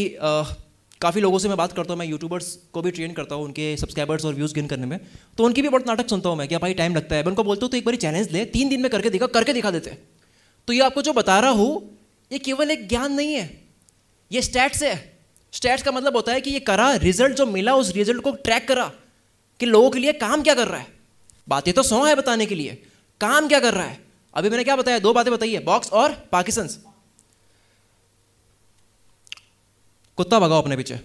काफ़ी लोगों से मैं बात करता हूँ मैं यूट्यूबर्स को भी ट्रेन करता हूँ उनके सब्सक्राइबर्स और व्यूज़ गेन करने में तो उनकी भी बहुत नाटक सुनता हूँ मैं कि भाई टाइम लगता है मैं उनको बोलता हूँ तो एक बार चैलेंज ले तीन दिन में करके दिखा करके दिखा देते तो ये आपको जो बता रहा हूँ ये केवल एक ज्ञान नहीं है ये स्टैट्स है स्टैट्स का मतलब होता है कि ये करा रिजल्ट जो मिला उस रिजल्ट को ट्रैक करा कि लोगों के लिए काम क्या कर रहा है बातें तो सौ है बताने के लिए काम क्या कर रहा है अभी मैंने क्या बताया दो बातें बताइए बॉक्स और पाकिस्तान कुत्ता भगाओ अपने पीछे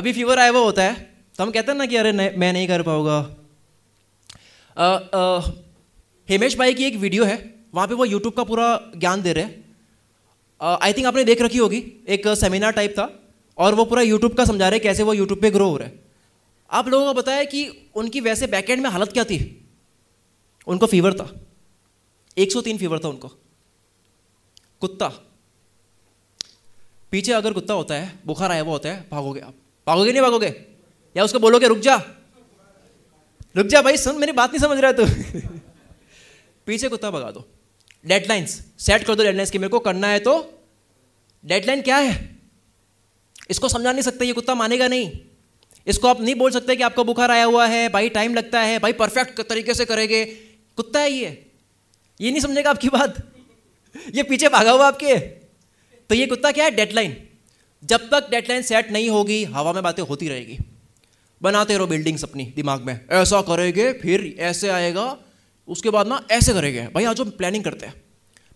अभी फीवर आया हुआ होता है तो हम कहते हैं ना कि अरे मैं नहीं कर पाऊंगा हेमेश भाई की एक वीडियो है वहां पे वो यूट्यूब का पूरा ज्ञान दे रहे हैं आई uh, थिंक आपने देख रखी होगी एक सेमिनार uh, टाइप था और वो पूरा यूट्यूब का समझा रहे कैसे वो यूट्यूब पे ग्रो हो रहे आप लोगों को बताया कि उनकी वैसे बैकेंड में हालत क्या थी उनको फीवर था 103 फीवर था उनको कुत्ता पीछे अगर कुत्ता होता है बुखार आया हुआ होता है भागोगे आप भागोगे नहीं भागोगे या उसको बोलोगे रुक जा रुक जा भाई सुन मेरी बात नहीं समझ रहा तू पीछे कुत्ता भगा दो डेडलाइंस सेट कर दो डेडलाइंस की मेरे को करना है तो डेडलाइन क्या है इसको समझा नहीं सकते ये कुत्ता मानेगा नहीं इसको आप नहीं बोल सकते कि आपको बुखार आया हुआ है भाई टाइम लगता है भाई परफेक्ट तरीके से करेंगे कुत्ता है ये ये नहीं समझेगा आपकी बात ये पीछे भागा हुआ आपके तो ये कुत्ता क्या है डेडलाइन जब तक डेडलाइन सेट नहीं होगी हवा में बातें होती रहेगी बनाते रहो बिल्डिंग्स अपनी दिमाग में ऐसा करेंगे फिर ऐसे आएगा उसके बाद ना ऐसे करेंगे भाई आज हम प्लानिंग करते हैं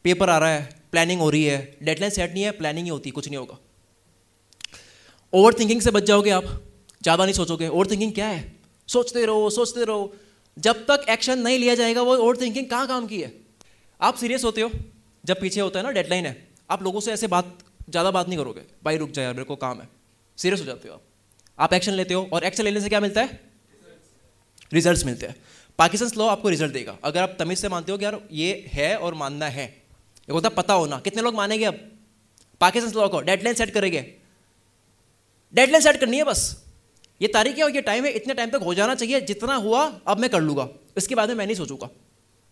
पेपर आ रहा है प्लानिंग हो रही है डेडलाइन सेट नहीं है प्लानिंग ही होती कुछ नहीं होगा ओवर थिंकिंग से बच जाओगे आप ज़्यादा नहीं सोचोगे ओवर थिंकिंग क्या है सोचते रहो सोचते रहो जब तक एक्शन नहीं लिया जाएगा वो ओवर थिंकिंग कहाँ काम की है आप सीरियस होते हो जब पीछे होता है ना डेडलाइन है आप लोगों से ऐसे बात ज़्यादा बात नहीं करोगे भाई रुक जाए मेरे को काम है सीरियस हो जाते हो आप एक्शन लेते हो और एक्शन लेने से क्या मिलता है रिजल्ट मिलते हैं पाकिस्तान लॉ आपको रिजल्ट देगा अगर आप तमीज़ से मानते हो कि यार ये है और मानना है एक होता पता होना कितने लोग मानेंगे अब पाकिस्तान लॉ को डेडलाइन सेट करेंगे डेडलाइन सेट करनी है बस ये तारीख है और ये टाइम है इतने टाइम तक हो जाना चाहिए जितना हुआ अब मैं कर लूँगा इसके बाद में मैं नहीं सोचूंगा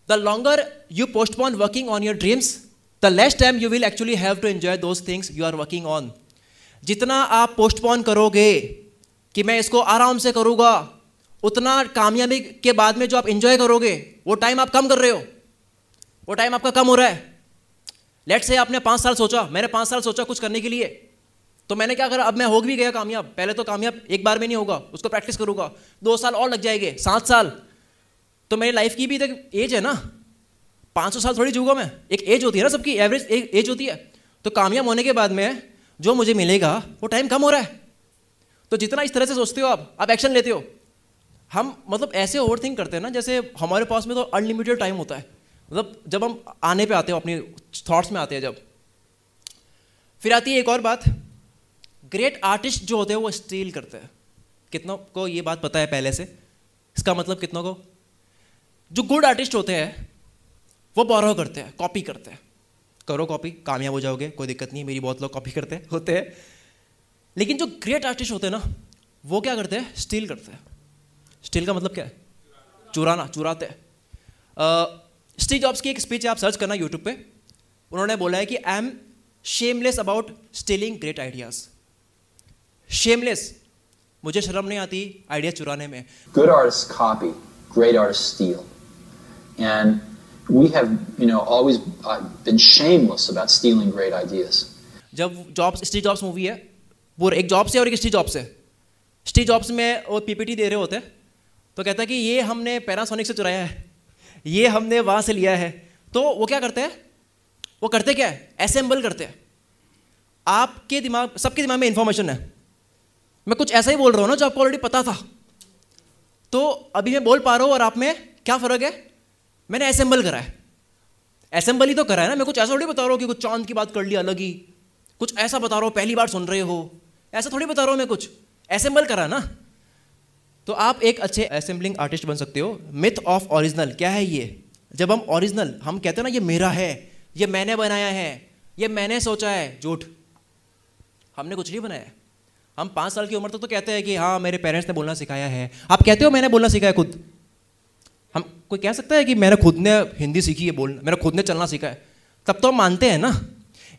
the longer you postpone working on your dreams the least time you will actually have to enjoy those things you are working on जितना आप पोस्टपोन करोगे कि मैं इसको आराम से करूँगा उतना कामयाबी के बाद में जो आप इन्जॉय करोगे वो टाइम आप कम कर रहे हो वो टाइम आपका कम हो रहा है लेट से आपने पाँच साल सोचा मैंने पाँच साल सोचा कुछ करने के लिए तो मैंने क्या करा अब मैं हो भी गया कामयाब पहले तो कामयाब एक बार में नहीं होगा उसको प्रैक्टिस करूँगा दो साल और लग जाएंगे सात साल तो मेरी लाइफ की भी तक तो एज है ना पाँच सौ साल थोड़ी जूगा मैं एक एज होती है ना सबकी एवरेज एज होती है तो कामयाब होने के बाद में जो मुझे मिलेगा वो टाइम कम हो रहा है तो जितना इस तरह से सोचते हो आप आप एक्शन लेते हो हम मतलब ऐसे थिंक करते हैं ना जैसे हमारे पास में तो अनलिमिटेड टाइम होता है मतलब जब हम आने पे आते हो अपनी थॉट्स में आते हैं जब फिर आती है एक और बात ग्रेट आर्टिस्ट जो होते हैं वो स्टील करते हैं कितनों को ये बात पता है पहले से इसका मतलब कितनों को जो गुड आर्टिस्ट होते हैं वो बौरव करते हैं कॉपी करते हैं करो कॉपी कामयाब हो जाओगे कोई दिक्कत नहीं मेरी बहुत लोग कॉपी करते होते हैं लेकिन जो ग्रेट आर्टिस्ट होते हैं ना वो क्या करते हैं स्टील करते हैं स्टील का मतलब क्या है चुराना चुराते स्टीव जॉब्स की एक स्पीच है आप सर्च करना यूट्यूब पे उन्होंने बोला है कि I'm shameless about stealing great ideas shameless मुझे शर्म नहीं आती आइडिया चुराने में good artist copy great artist steal and we have you know always been shameless about stealing great ideas जब जॉब्स स्टीव जॉब्स मूवी है वो एक जॉब से और एक स्टीव जॉब्स से स्टीव जॉब्स में वो पीपीटी दे रहे होते हैं तो कहता है कि ये हमने पैरासोनिक से चुराया है ये हमने वहाँ से लिया है तो वो क्या करते हैं वो करते क्या है असेंबल करते हैं आपके दिमाग सबके दिमाग में इंफॉर्मेशन है मैं कुछ ऐसा ही बोल रहा हूँ ना जो आपको ऑलरेडी पता था तो अभी मैं बोल पा रहा हूँ और आप में क्या फ़र्क है मैंने असेंबल करा है असेंबल ही तो करा है ना मैं कुछ ऐसा थोड़ी बता रहा हूँ कि कुछ चांद की बात कर ली अलग ही कुछ ऐसा बता रहा हूँ पहली बार सुन रहे हो ऐसा थोड़ी बता रहा हूँ मैं कुछ असेंबल करा ना तो आप एक अच्छे असेंबलिंग आर्टिस्ट बन सकते हो मिथ ऑफ ओरिजिनल क्या है ये जब हम ओरिजिनल हम कहते हैं ना ये मेरा है ये मैंने बनाया है ये मैंने सोचा है झूठ हमने कुछ नहीं बनाया हम पाँच साल की उम्र तक तो कहते हैं कि हाँ मेरे पेरेंट्स ने बोलना सिखाया है आप कहते हो मैंने बोलना सिखाया खुद हम कोई कह सकता है कि मैंने खुद ने हिंदी सीखी है बोलना मैंने खुद ने चलना सीखा है तब तो हम मानते हैं ना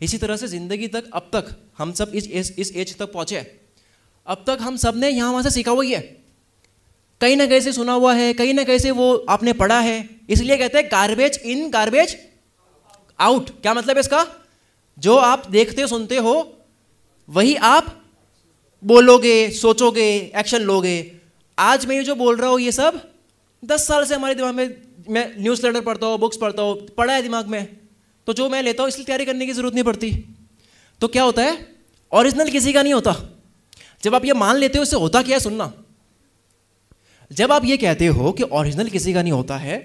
इसी तरह से ज़िंदगी तक अब तक हम सब इस इस एज तक पहुँचे अब तक हम सब ने यहाँ वहाँ से सीखा हुआ ही है कहीं ना कहीं से सुना हुआ है कहीं ना कहीं से वो आपने पढ़ा है इसलिए कहते हैं गार्बेज इन गार्बेज आउट क्या मतलब इसका जो आप देखते सुनते हो वही आप बोलोगे सोचोगे एक्शन लोगे आज मैं ये जो बोल रहा हूँ ये सब दस साल से हमारे दिमाग में मैं न्यूज़ लेटर पढ़ता हूँ बुक्स पढ़ता हूँ पढ़ा है दिमाग में तो जो मैं लेता हूँ इसलिए तैयारी करने की ज़रूरत नहीं पड़ती तो क्या होता है ओरिजिनल किसी का नहीं होता जब आप ये मान लेते हो इससे होता क्या है सुनना जब आप ये कहते हो कि ओरिजिनल किसी का नहीं होता है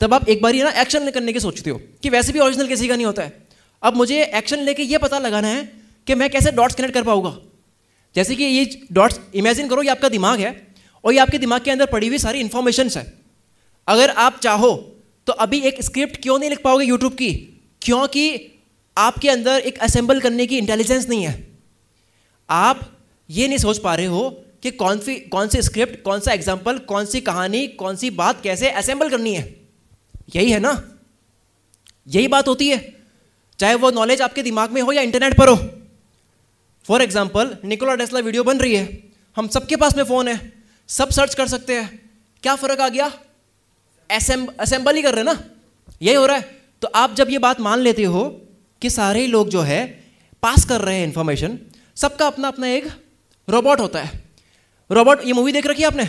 तब आप एक बार ना एक्शन करने के सोचते हो कि वैसे भी ओरिजिनल किसी का नहीं होता है अब मुझे एक्शन लेके ये पता लगाना है कि मैं कैसे डॉट्स कनेक्ट कर पाऊंगा जैसे कि ये डॉट्स इमेजिन करो ये आपका दिमाग है और ये आपके दिमाग के अंदर पड़ी हुई सारी इन्फॉर्मेशन है अगर आप चाहो तो अभी एक स्क्रिप्ट क्यों नहीं लिख पाओगे यूट्यूब की क्योंकि आपके अंदर एक असेंबल करने की इंटेलिजेंस नहीं है आप ये नहीं सोच पा रहे हो कि कौन सी कौन सी स्क्रिप्ट कौन सा एग्जाम्पल कौन सी कहानी कौन सी बात कैसे असेंबल करनी है यही है ना यही बात होती है चाहे वो नॉलेज आपके दिमाग में हो या इंटरनेट पर हो for example Nikola Tesla video बन रही है हम सबके पास में फ़ोन है सब सर्च कर सकते हैं क्या फ़र्क आ गया असेंबल ही कर रहे ना यही हो रहा है तो आप जब ये बात मान लेते हो कि सारे ही लोग जो है पास कर रहे हैं इन्फॉर्मेशन सबका अपना अपना एक रोबोट होता है रोबोट ये मूवी देख रखी है आपने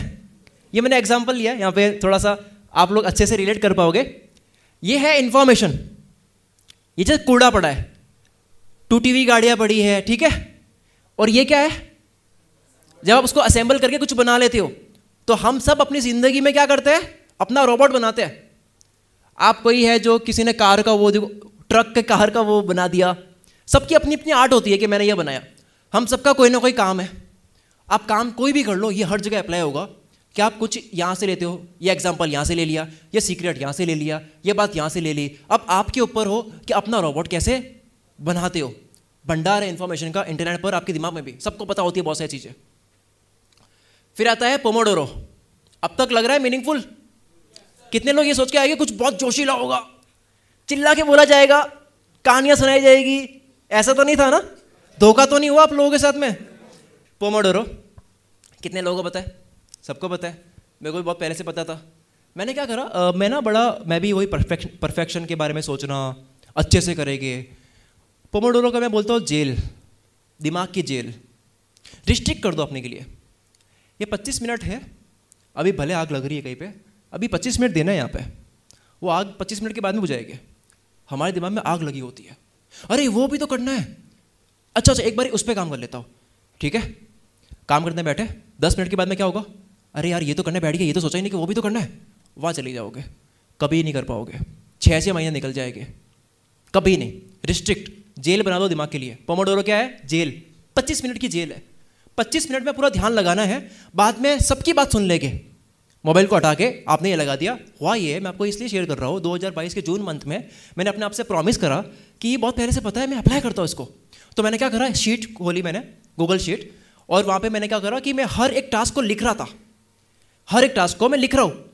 ये मैंने एग्जाम्पल लिया यहाँ पे थोड़ा सा आप लोग अच्छे से रिलेट कर पाओगे ये है इन्फॉर्मेशन ये जो कूड़ा पड़ा है टूटी हुई गाड़ियाँ पड़ी है ठीक है और ये क्या है जब आप उसको असेंबल करके कुछ बना लेते हो तो हम सब अपनी ज़िंदगी में क्या करते हैं अपना रोबोट बनाते हैं आप कोई है जो किसी ने कार का वो ट्रक के कार का वो बना दिया सबकी अपनी अपनी आर्ट होती है कि मैंने ये बनाया हम सबका कोई ना कोई काम है आप काम कोई भी कर लो ये हर जगह अप्लाई होगा कि आप कुछ यहाँ से लेते हो ये एग्जाम्पल यहाँ से ले लिया ये सीक्रेट यहाँ से ले लिया ये बात यहाँ से ले ली अब आपके ऊपर हो कि अपना रोबोट कैसे बनाते हो भंडार है इन्फॉर्मेशन का इंटरनेट पर आपके दिमाग में भी सबको पता होती है बहुत सारी चीज़ें फिर आता है पोमोडोरो अब तक लग रहा है मीनिंगफुल कितने लोग ये सोच के आएंगे कुछ बहुत जोशीला होगा चिल्ला के बोला जाएगा कहानियाँ सुनाई जाएगी ऐसा तो नहीं था ना धोखा तो नहीं हुआ आप लोगों के साथ में पोमोडोरो कितने लोगों को पता है सबको पता है मेरे को भी बहुत पहले से पता था मैंने क्या करा uh, मैं ना बड़ा मैं भी वही परफेक्शन परफेक्शन के बारे में सोचना अच्छे से करेंगे पोमोडोरो का मैं बोलता हूँ जेल दिमाग की जेल रिस्ट्रिक्ट कर दो अपने के लिए ये 25 मिनट है अभी भले आग लग रही है कहीं पे अभी 25 मिनट देना है यहाँ पे वो आग 25 मिनट के बाद में बुझाएगी हमारे दिमाग में आग लगी होती है अरे वो भी तो करना है अच्छा अच्छा एक बार उस पर काम कर लेता हूँ ठीक है काम करने बैठे दस मिनट के बाद में क्या होगा अरे यार ये तो करने बैठ गया ये तो सोचा ही नहीं कि वो भी तो करना है वहाँ चले जाओगे कभी नहीं कर पाओगे छः छः महीने निकल जाएंगे कभी नहीं रिस्ट्रिक्ट जेल बना दो दिमाग के लिए पोमोडोरो क्या है जेल पच्चीस मिनट की जेल है पच्चीस मिनट में पूरा ध्यान लगाना है बाद में सबकी बात सुन लेंगे मोबाइल को हटा के आपने ये लगा दिया हुआ ये मैं आपको इसलिए शेयर कर रहा हूँ 2022 के जून मंथ में मैंने अपने आप से प्रॉमिस करा कि ये बहुत पहले से पता है मैं अप्लाई करता हूँ इसको तो मैंने क्या करा शीट खोली मैंने गूगल शीट और वहाँ पे मैंने क्या करा कि मैं हर एक टास्क को लिख रहा था हर एक टास्क को मैं लिख रहा हूँ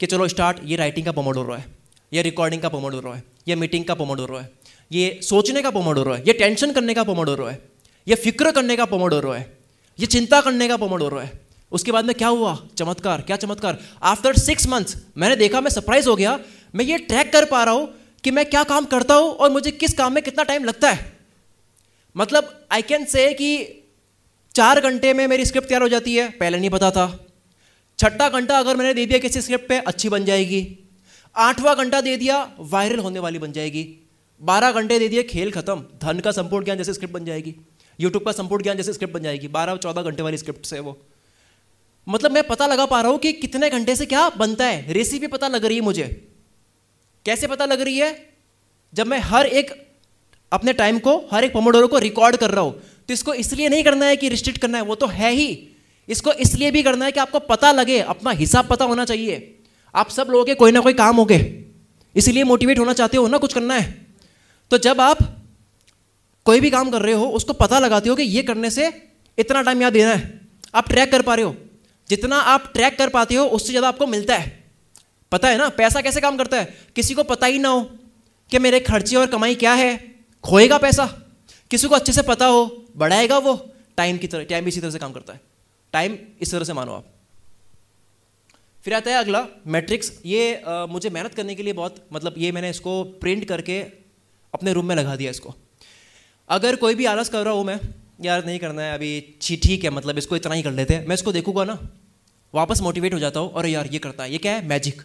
कि चलो स्टार्ट ये राइटिंग का रहा है ये रिकॉर्डिंग का रहा है ये मीटिंग का रहा है ये सोचने का रहा है ये टेंशन करने का रहा है ये फिक्र करने का रहा है ये चिंता करने का रहा है उसके बाद में क्या हुआ चमत्कार क्या चमत्कार आफ्टर सिक्स मंथ्स मैंने देखा मैं सरप्राइज हो गया मैं ये ट्रैक कर पा रहा हूँ कि मैं क्या काम करता हूँ और मुझे किस काम में कितना टाइम लगता है मतलब आई कैन से कि चार घंटे में मेरी स्क्रिप्ट तैयार हो जाती है पहले नहीं पता था छठा घंटा अगर मैंने दे दिया किसी स्क्रिप्ट पे अच्छी बन जाएगी आठवां घंटा दे दिया वायरल होने वाली बन जाएगी बारह घंटे दे दिए खेल खत्म धन का संपूर्ण ज्ञान जैसे स्क्रिप्ट बन जाएगी यूट्यूब का संपूर्ण ज्ञान जैसे स्क्रिप्ट बन जाएगी बारह चौदह घंटे वाली स्क्रिप्ट से वो मतलब मैं पता लगा पा रहा हूँ कि कितने घंटे से क्या बनता है रेसिपी पता लग रही है मुझे कैसे पता लग रही है जब मैं हर एक अपने टाइम को हर एक पोमोडोरो को रिकॉर्ड कर रहा हूँ तो इसको इसलिए नहीं करना है कि रिस्ट्रिक्ट करना है वो तो है ही इसको इसलिए भी करना है कि आपको पता लगे अपना हिसाब पता होना चाहिए आप सब लोगों के कोई ना कोई काम हो गए इसलिए मोटिवेट होना चाहते हो ना कुछ करना है तो जब आप कोई भी काम कर रहे हो उसको पता लगाते हो कि ये करने से इतना टाइम यहाँ देना है आप ट्रैक कर पा रहे हो जितना आप ट्रैक कर पाते हो उससे ज़्यादा आपको मिलता है पता है ना पैसा कैसे काम करता है किसी को पता ही ना हो कि मेरे खर्चे और कमाई क्या है खोएगा पैसा किसी को अच्छे से पता हो बढ़ाएगा वो टाइम की तरह टाइम इसी तरह से काम करता है टाइम इस तरह से मानो आप फिर आता है अगला मैट्रिक्स ये आ, मुझे मेहनत करने के लिए बहुत मतलब ये मैंने इसको प्रिंट करके अपने रूम में लगा दिया इसको अगर कोई भी आलस कर रहा हूँ मैं यार नहीं करना है अभी ठीक है मतलब इसको इतना ही कर लेते हैं मैं इसको देखूंगा ना वापस मोटिवेट हो जाता हूँ और यार ये करता है ये क्या है मैजिक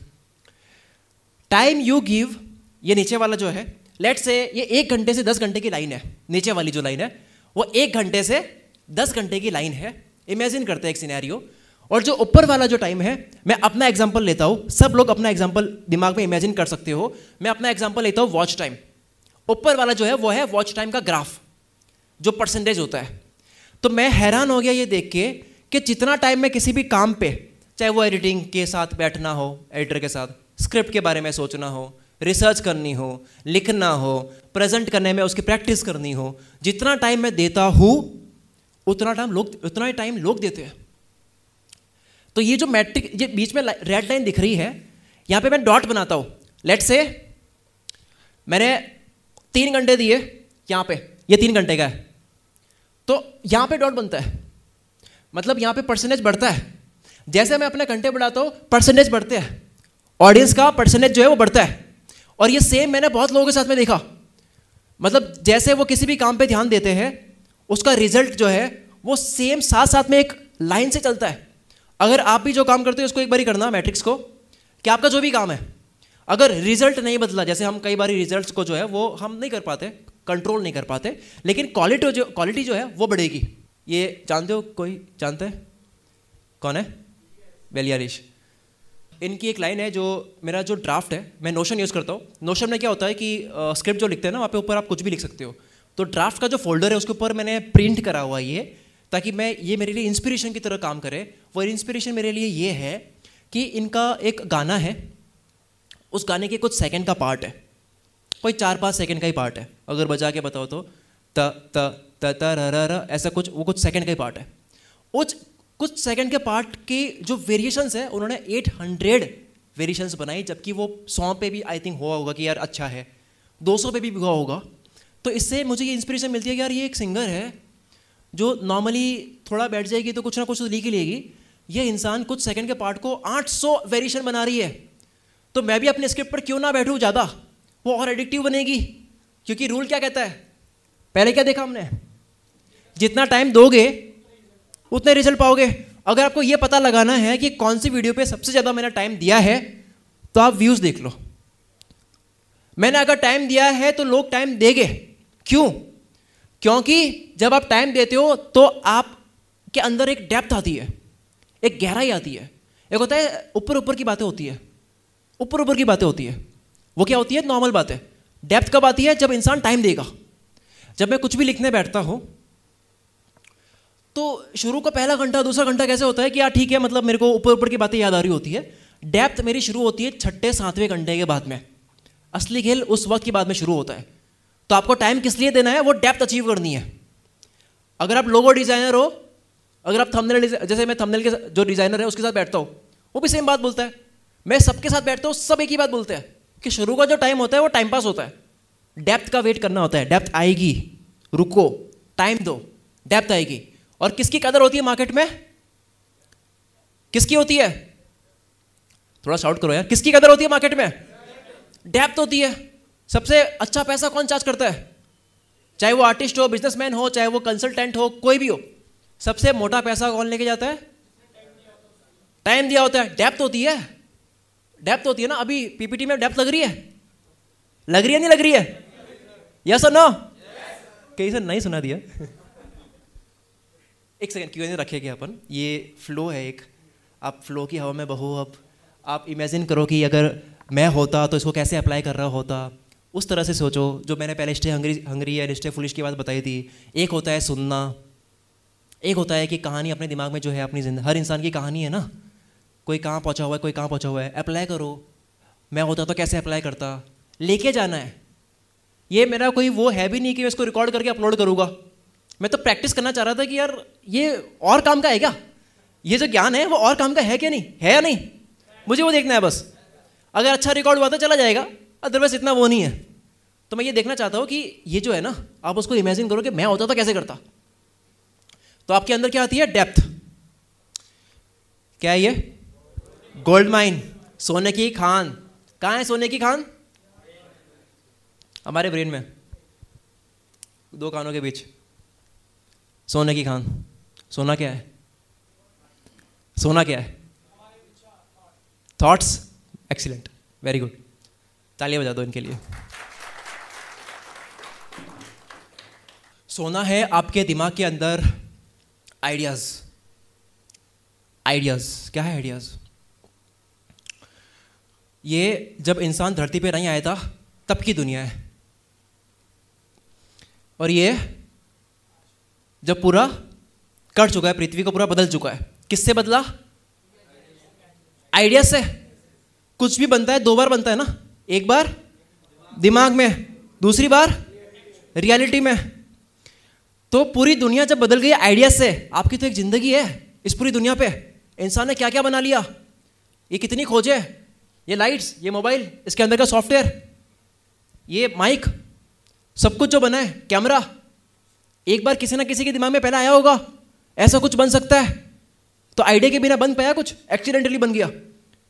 टाइम यू गिव ये नीचे वाला जो है लेट से ये एक घंटे से दस घंटे की लाइन है नीचे वाली जो लाइन है वो एक घंटे से दस घंटे की लाइन है इमेजिन करते हैं एक सीनैरियो और जो ऊपर वाला जो टाइम है मैं अपना एग्जाम्पल लेता हूँ सब लोग अपना एग्जाम्पल दिमाग में इमेजिन कर सकते हो मैं अपना एग्जाम्पल लेता हूँ वॉच टाइम ऊपर वाला जो है वो है वॉच टाइम का ग्राफ जो परसेंटेज होता है तो मैं हैरान हो गया ये देख के कि जितना टाइम मैं किसी भी काम पे चाहे वो एडिटिंग के साथ बैठना हो एडिटर के साथ स्क्रिप्ट के बारे में सोचना हो रिसर्च करनी हो लिखना हो प्रेजेंट करने में उसकी प्रैक्टिस करनी हो जितना टाइम मैं देता हूँ उतना टाइम लोग उतना ही टाइम लोग देते हैं तो ये जो मैट्रिक ये बीच में रेड लाइन दिख रही है यहाँ पे मैं डॉट बनाता हूँ लेट से मैंने तीन घंटे दिए यहाँ पे ये तीन घंटे का है तो यहाँ पे डॉट बनता है मतलब यहाँ पे परसेंटेज बढ़ता है जैसे मैं अपने घंटे बढ़ाता हूँ परसेंटेज बढ़ते हैं ऑडियंस का परसेंटेज जो है वो बढ़ता है और ये सेम मैंने बहुत लोगों के साथ में देखा मतलब जैसे वो किसी भी काम पे ध्यान देते हैं उसका रिजल्ट जो है वो सेम साथ साथ में एक लाइन से चलता है अगर आप भी जो काम करते हो उसको एक बार ही करना मैट्रिक्स को कि आपका जो भी काम है अगर रिजल्ट नहीं बदला जैसे हम कई बार रिजल्ट को जो है वो हम नहीं कर पाते कंट्रोल नहीं कर पाते लेकिन क्वालिटी जो क्वालिटी जो है वो बढ़ेगी ये जानते हो कोई जानते हैं कौन है बेलियारिश इनकी एक लाइन है जो मेरा जो ड्राफ्ट है मैं नोशन यूज़ करता हूँ नोशन में क्या होता है कि स्क्रिप्ट जो लिखते हैं ना वहाँ पे ऊपर आप कुछ भी लिख सकते हो तो ड्राफ्ट का जो फोल्डर है उसके ऊपर मैंने प्रिंट करा हुआ ये ताकि मैं ये मेरे लिए इंस्पिरेशन की तरह काम करे वो इंस्पिरेशन मेरे लिए ये है कि इनका एक गाना है उस गाने के कुछ सेकेंड का पार्ट है कोई चार पाँच सेकेंड का ही पार्ट है अगर बजा के बताओ तो त त त ऐसा कुछ वो कुछ सेकेंड का ही पार्ट है उस कुछ सेकंड के पार्ट के जो वेरिएशंस है उन्होंने 800 वेरिएशंस बनाई जबकि वो सौ पे भी आई थिंक हुआ होगा कि यार अच्छा है 200 पे भी हुआ होगा तो इससे मुझे ये इंस्पिरेशन मिलती है कि यार ये एक सिंगर है जो नॉर्मली थोड़ा बैठ जाएगी तो कुछ ना कुछ तो लिख ही लेगी ये इंसान कुछ सेकंड के पार्ट को 800 वेरिएशन बना रही है तो मैं भी अपने स्क्रिप्ट पर क्यों ना बैठूँ ज़्यादा वो और एडिक्टिव बनेगी क्योंकि रूल क्या कहता है पहले क्या देखा हमने जितना टाइम दोगे उतने रिजल्ट पाओगे अगर आपको यह पता लगाना है कि कौन सी वीडियो पे सबसे ज़्यादा मैंने टाइम दिया है तो आप व्यूज़ देख लो मैंने अगर टाइम दिया है तो लोग टाइम देंगे क्यों क्योंकि जब आप टाइम देते हो तो आप के अंदर एक डेप्थ आती है एक गहराई आती है एक होता है ऊपर ऊपर की बातें होती है ऊपर ऊपर की बातें होती है वो क्या होती है नॉर्मल बातें डेप्थ कब आती है जब इंसान टाइम देगा जब मैं कुछ भी लिखने बैठता हूँ तो शुरू का पहला घंटा दूसरा घंटा कैसे होता है कि यार हाँ, ठीक है मतलब मेरे को ऊपर ऊपर की बातें याद आ रही होती है डेप्थ मेरी शुरू होती है छठे सातवें घंटे के बाद में असली खेल उस वक्त के बाद में शुरू होता है तो आपको टाइम किस लिए देना है वो डेप्थ अचीव करनी है अगर आप लोगो डिज़ाइनर हो अगर आप थमनेल जैसे मैं थमनेल के जो डिज़ाइनर है उसके साथ बैठता हूँ वो भी सेम बात बोलता है मैं सबके साथ बैठता हूँ सब एक ही बात बोलते हैं कि शुरू का जो टाइम होता है वो टाइम पास होता है डेप्थ का वेट करना होता है डेप्थ आएगी रुको टाइम दो डेप्थ आएगी और किसकी कदर होती है मार्केट में किसकी होती है थोड़ा शाउट करो यार किसकी कदर होती है मार्केट में डेप्थ होती है सबसे अच्छा पैसा कौन चार्ज करता है चाहे वो आर्टिस्ट हो बिजनेसमैन हो चाहे वो कंसल्टेंट हो कोई भी हो सबसे मोटा पैसा कौन लेके जाता है टाइम दिया होता है डेप्थ होती है डेप्थ होती है ना अभी पीपीटी में डेप्थ लग रही है लग रही है नहीं लग रही है यस और नो कहीं से नहीं सुना दिया एक सेकेंड क्यों नहीं रखेंगे अपन ये फ्लो है एक आप फ्लो की हवा में बहो अब आप इमेजिन करो कि अगर मैं होता तो इसको कैसे अप्लाई कर रहा होता उस तरह से सोचो जो मैंने पहले स्टे हंगरी हंगरी या स्टे फुलिश की बात बताई थी एक होता है सुनना एक होता है कि कहानी अपने दिमाग में जो है अपनी जिंदगी हर इंसान की कहानी है ना कोई कहाँ पहुँचा हुआ है कोई कहाँ पहुँचा हुआ है अप्लाई करो मैं होता तो कैसे अप्लाई करता लेके जाना है ये मेरा कोई वो है भी नहीं कि मैं इसको रिकॉर्ड करके अपलोड करूँगा मैं तो प्रैक्टिस करना चाह रहा था कि यार ये और काम का है क्या ये जो ज्ञान है वो और काम का है क्या नहीं है या नहीं मुझे वो देखना है बस अगर अच्छा रिकॉर्ड हुआ तो चला जाएगा अदरवाइज इतना वो नहीं है तो मैं ये देखना चाहता हूँ कि ये जो है ना आप उसको इमेजिन करो कि मैं होता तो कैसे करता तो आपके अंदर क्या आती है डेप्थ क्या है ये गोल्ड माइन सोने की खान कहाँ है सोने की खान हमारे ब्रेन में दो कानों के बीच सोने की खान सोना क्या है सोना क्या है थॉट्स एक्सीलेंट वेरी गुड तालियां बजा दो इनके लिए सोना है आपके दिमाग के अंदर आइडियाज़ आइडियाज़ क्या है आइडियाज़ ये जब इंसान धरती पे नहीं आया था तब की दुनिया है और ये जब पूरा कर चुका है पृथ्वी को पूरा बदल चुका है किससे बदला आइडिया से कुछ भी बनता है दो बार बनता है ना एक बार दिमाग में दूसरी बार रियलिटी में तो पूरी दुनिया जब बदल गई आइडिया से आपकी तो एक ज़िंदगी है इस पूरी दुनिया पे इंसान ने क्या क्या बना लिया ये कितनी खोजे ये लाइट्स ये मोबाइल इसके अंदर का सॉफ्टवेयर ये माइक सब कुछ जो बना है कैमरा एक बार किसी ना किसी के दिमाग में पहला आया होगा ऐसा कुछ बन सकता है तो आइडिया के बिना बन पाया कुछ एक्सीडेंटली बन गया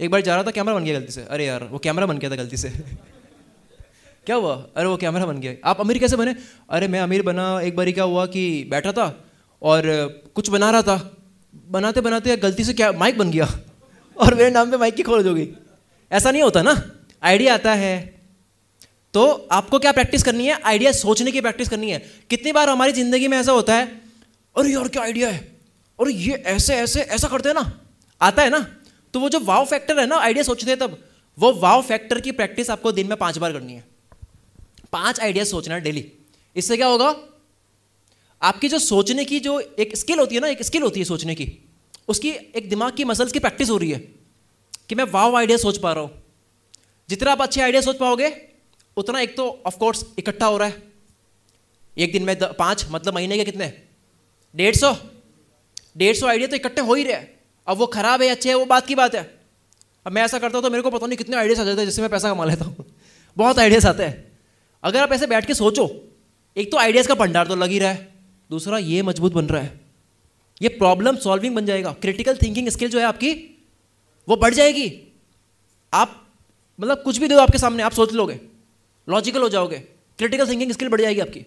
एक बार जा रहा था कैमरा बन गया गलती से अरे यार वो कैमरा बन गया था गलती से क्या हुआ अरे वो कैमरा बन गया आप अमीर कैसे बने अरे मैं अमीर बना एक बार क्या हुआ कि बैठा था और कुछ बना रहा था बनाते बनाते गलती से क्या माइक बन गया और मेरे नाम पे माइक की खोल हो गई ऐसा नहीं होता ना आइडिया आता है तो आपको क्या प्रैक्टिस करनी है आइडिया सोचने की प्रैक्टिस करनी है कितनी बार हमारी ज़िंदगी में ऐसा होता है अरे यार क्या आइडिया है और ये ऐसे ऐसे ऐसा करते हैं ना आता है ना तो वो जो वाव फैक्टर है ना आइडिया सोचते हैं तब वो वाव फैक्टर की प्रैक्टिस आपको दिन में पाँच बार करनी है पाँच आइडिया सोचना डेली इससे क्या होगा आपकी जो सोचने की जो एक स्किल होती है ना एक स्किल होती है सोचने की उसकी एक दिमाग की मसल्स की प्रैक्टिस हो रही है कि मैं वाव आइडिया सोच पा रहा हूँ जितना आप अच्छे आइडिया सोच पाओगे उतना एक तो ऑफकोर्स इकट्ठा हो रहा है एक दिन में पाँच मतलब महीने के कितने डेढ़ सौ डेढ़ सौ आइडिया तो इकट्ठे हो ही रहे अब वो ख़राब है अच्छे है वो बात की बात है अब मैं ऐसा करता हूँ तो मेरे को पता नहीं कितने आइडियाज़ आ जाते हैं जिससे मैं पैसा कमा लेता हूँ बहुत आइडियाज़ आते हैं अगर आप ऐसे बैठ के सोचो एक तो आइडियाज़ का भंडार तो लग ही रहा है दूसरा ये मजबूत बन रहा है ये प्रॉब्लम सॉल्विंग बन जाएगा क्रिटिकल थिंकिंग स्किल जो है आपकी वो बढ़ जाएगी आप मतलब कुछ भी दो आपके सामने आप सोच लोगे लॉजिकल हो जाओगे क्रिटिकल थिंकिंग स्किल बढ़ जाएगी आपकी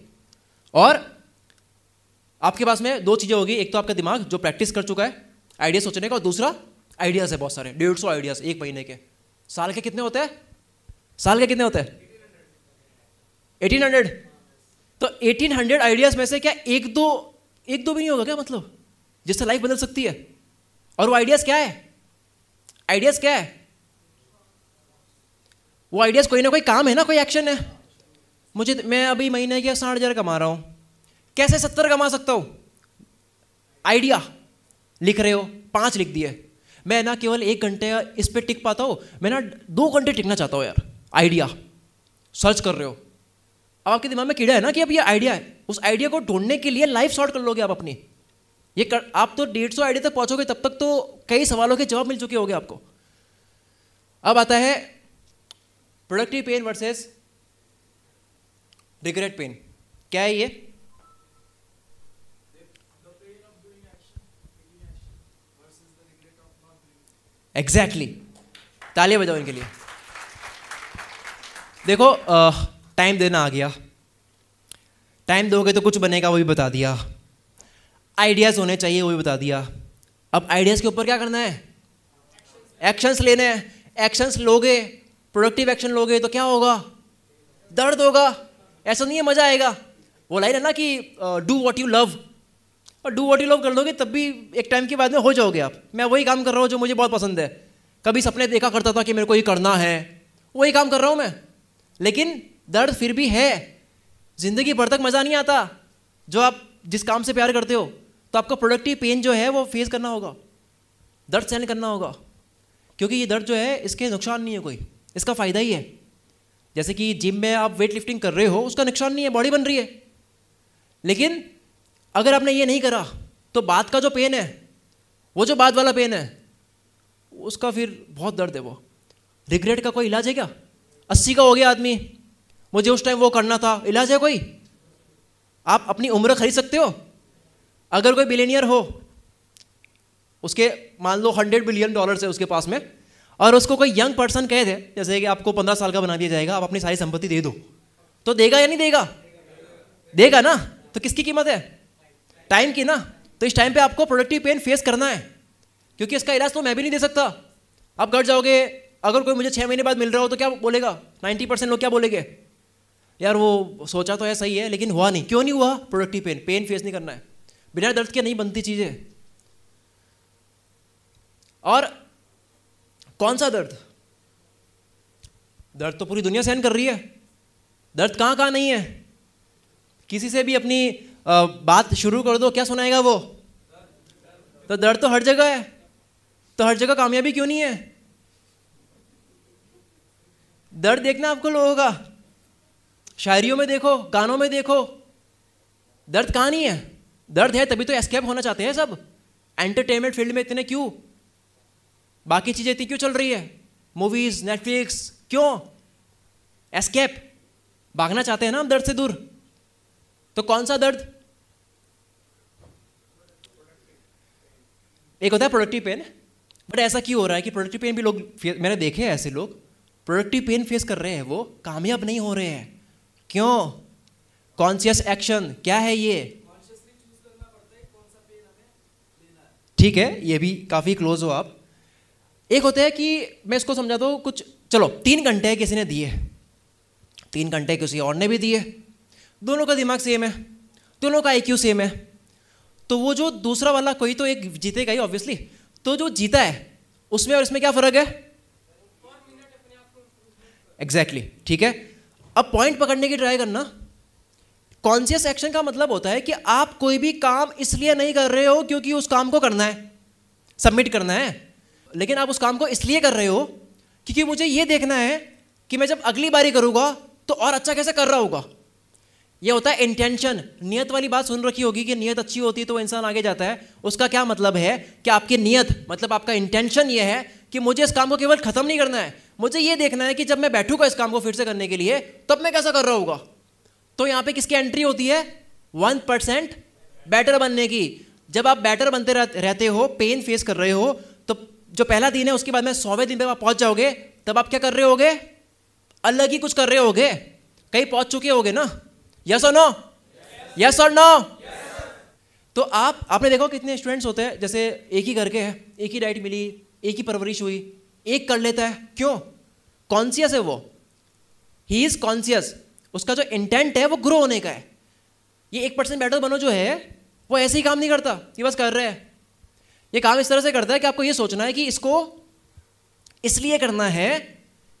और आपके पास में दो चीज़ें होगी एक तो आपका दिमाग जो प्रैक्टिस कर चुका है आइडिया सोचने का और दूसरा आइडियाज़ है बहुत सारे डेढ़ सौ आइडियाज़ एक महीने के साल के कितने होते हैं साल के कितने होते हैं एटीन हंड्रेड तो एटीन हंड्रेड आइडियाज़ में से क्या एक दो एक दो भी नहीं होगा क्या मतलब जिससे लाइफ बदल सकती है और वो आइडियाज़ क्या है आइडियाज़ क्या है वो आइडियाज़ कोई ना कोई काम है ना कोई एक्शन है मुझे मैं अभी महीने के साठ हज़ार कमा रहा हूँ कैसे सत्तर कमा सकता हूँ आइडिया लिख रहे हो पाँच लिख दिए मैं ना केवल एक घंटे इस पर टिक पाता हूं मैं ना दो घंटे टिकना चाहता हूँ यार आइडिया सर्च कर रहे हो अब आपके दिमाग में कीड़ा है ना कि अब ये आइडिया है उस आइडिया को ढूंढने के लिए लाइफ शॉर्ट कर लोगे आप अपनी ये कर आप तो डेढ़ सौ आइडिया तक पहुंचोगे तब तक तो कई सवालों के जवाब मिल चुके होंगे आपको अब आता है productive pain versus regret pain क्या है ये एग्जैक्टली exactly. तालियां बजाओ इनके लिए देखो टाइम देना आ गया टाइम दोगे तो कुछ बनेगा वो भी बता दिया आइडियाज़ होने चाहिए वो भी बता दिया अब आइडियाज़ के ऊपर क्या करना है एक्शंस लेने हैं एक्शंस लोगे प्रोडक्टिव एक्शन लोगे तो क्या होगा दर्द होगा ऐसा नहीं है मज़ा आएगा वो लाइन है ना कि डू वॉट यू लव और डू वॉट यू लव कर लोगे तब भी एक टाइम के बाद में हो जाओगे आप मैं वही काम कर रहा हूँ जो मुझे बहुत पसंद है कभी सपने देखा करता था कि मेरे को ये करना है वही काम कर रहा हूँ मैं लेकिन दर्द फिर भी है ज़िंदगी भर तक मज़ा नहीं आता जो आप जिस काम से प्यार करते हो तो आपका प्रोडक्टिव पेन जो है वो फेस करना होगा दर्द सहन करना होगा क्योंकि ये दर्द जो है इसके नुकसान नहीं है कोई इसका फ़ायदा ही है जैसे कि जिम में आप वेट लिफ्टिंग कर रहे हो उसका नुकसान नहीं है बॉडी बन रही है लेकिन अगर आपने ये नहीं करा तो बात का जो पेन है वो जो बाद वाला पेन है उसका फिर बहुत दर्द है वो रिग्रेट का कोई इलाज है क्या अस्सी का हो गया आदमी मुझे उस टाइम वो करना था इलाज है कोई आप अपनी उम्र खरीद सकते हो अगर कोई बिलेनियर हो उसके मान लो हंड्रेड बिलियन डॉलर्स है उसके पास में और उसको कोई यंग पर्सन कह दे जैसे कि आपको पंद्रह साल का बना दिया जाएगा आप अपनी सारी संपत्ति दे दो तो देगा या नहीं देगा देगा ना तो किसकी कीमत है टाइम की ना तो इस टाइम पे आपको प्रोडक्टिव पेन फेस करना है क्योंकि इसका इलाज तो मैं भी नहीं दे सकता आप घर जाओगे अगर कोई मुझे छः महीने बाद मिल रहा हो तो क्या बोलेगा नाइन्टी परसेंट लोग क्या बोलेंगे यार वो सोचा तो है सही है लेकिन हुआ नहीं क्यों नहीं हुआ प्रोडक्टिव पेन पेन फेस नहीं करना है बिना दर्द के नहीं बनती चीज़ें और कौन सा दर्द दर्द तो पूरी दुनिया सहन कर रही है दर्द कहाँ कहाँ नहीं है किसी से भी अपनी बात शुरू कर दो क्या सुनाएगा वो तो दर्द तो हर जगह है तो हर जगह कामयाबी क्यों नहीं है दर्द देखना आपको लोगों का शायरियों में देखो गानों में देखो दर्द कहाँ नहीं है दर्द है तभी तो एस्केप होना चाहते हैं सब एंटरटेनमेंट फील्ड में इतने क्यों बाकी चीज़ें इतनी क्यों चल रही है मूवीज़ नेटफ्लिक्स क्यों एस्केप भागना चाहते हैं ना हम दर्द से दूर तो कौन सा दर्द एक होता है प्रोडक्टिव पेन बट ऐसा क्यों हो रहा है कि प्रोडक्टिव पेन भी लोग मैंने देखे हैं ऐसे लोग प्रोडक्टिव पेन फेस कर रहे हैं वो कामयाब नहीं हो रहे हैं क्यों कॉन्शियस एक्शन क्या है ये ठीक है ये भी काफ़ी क्लोज हो आप एक होता है कि मैं इसको समझा दू कुछ चलो तीन घंटे किसी ने दिए तीन घंटे किसी और ने भी दिए दोनों का दिमाग सेम है दोनों का आई सेम है तो वो जो दूसरा वाला कोई तो एक जीतेगा ही ऑब्वियसली तो जो जीता है उसमें और इसमें क्या फ़र्क है एग्जैक्टली exactly, ठीक है अब पॉइंट पकड़ने की ट्राई करना कॉन्शियस एक्शन का मतलब होता है कि आप कोई भी काम इसलिए नहीं कर रहे हो क्योंकि उस काम को करना है सबमिट करना है लेकिन आप उस काम को इसलिए कर रहे हो क्योंकि मुझे ये देखना है कि मैं जब अगली बारी करूँगा तो और अच्छा कैसे कर रहा होगा यह होता है इंटेंशन नियत वाली बात सुन रखी होगी कि नियत अच्छी होती है तो इंसान आगे जाता है उसका क्या मतलब है कि आपकी नियत मतलब आपका इंटेंशन यह है कि मुझे इस काम को केवल ख़त्म नहीं करना है मुझे ये देखना है कि जब मैं बैठूंगा इस काम को फिर से करने के लिए तब मैं कैसा कर रहा होगा तो यहाँ पे किसकी एंट्री होती है वन परसेंट बेटर बनने की जब आप बेटर बनते रहते हो पेन फेस कर रहे हो जो पहला दिन है उसके बाद में सौवें दिन पे आप पहुंच जाओगे तब आप क्या कर रहे होगे अलग ही कुछ कर रहे होगे कहीं पहुंच चुके होगे ना यस और नो यस और नो तो आप आपने देखो कितने स्टूडेंट्स होते हैं जैसे एक ही घर के हैं एक ही डाइट मिली एक ही परवरिश हुई एक कर लेता है क्यों कॉन्सियस है वो ही इज कॉन्सियस उसका जो इंटेंट है वो ग्रो होने का है ये एक परसेंट बेटर बनो जो है वो ऐसे ही काम नहीं करता ये बस कर रहे हैं ये काम इस तरह से करता है कि आपको ये सोचना है कि इसको इसलिए करना है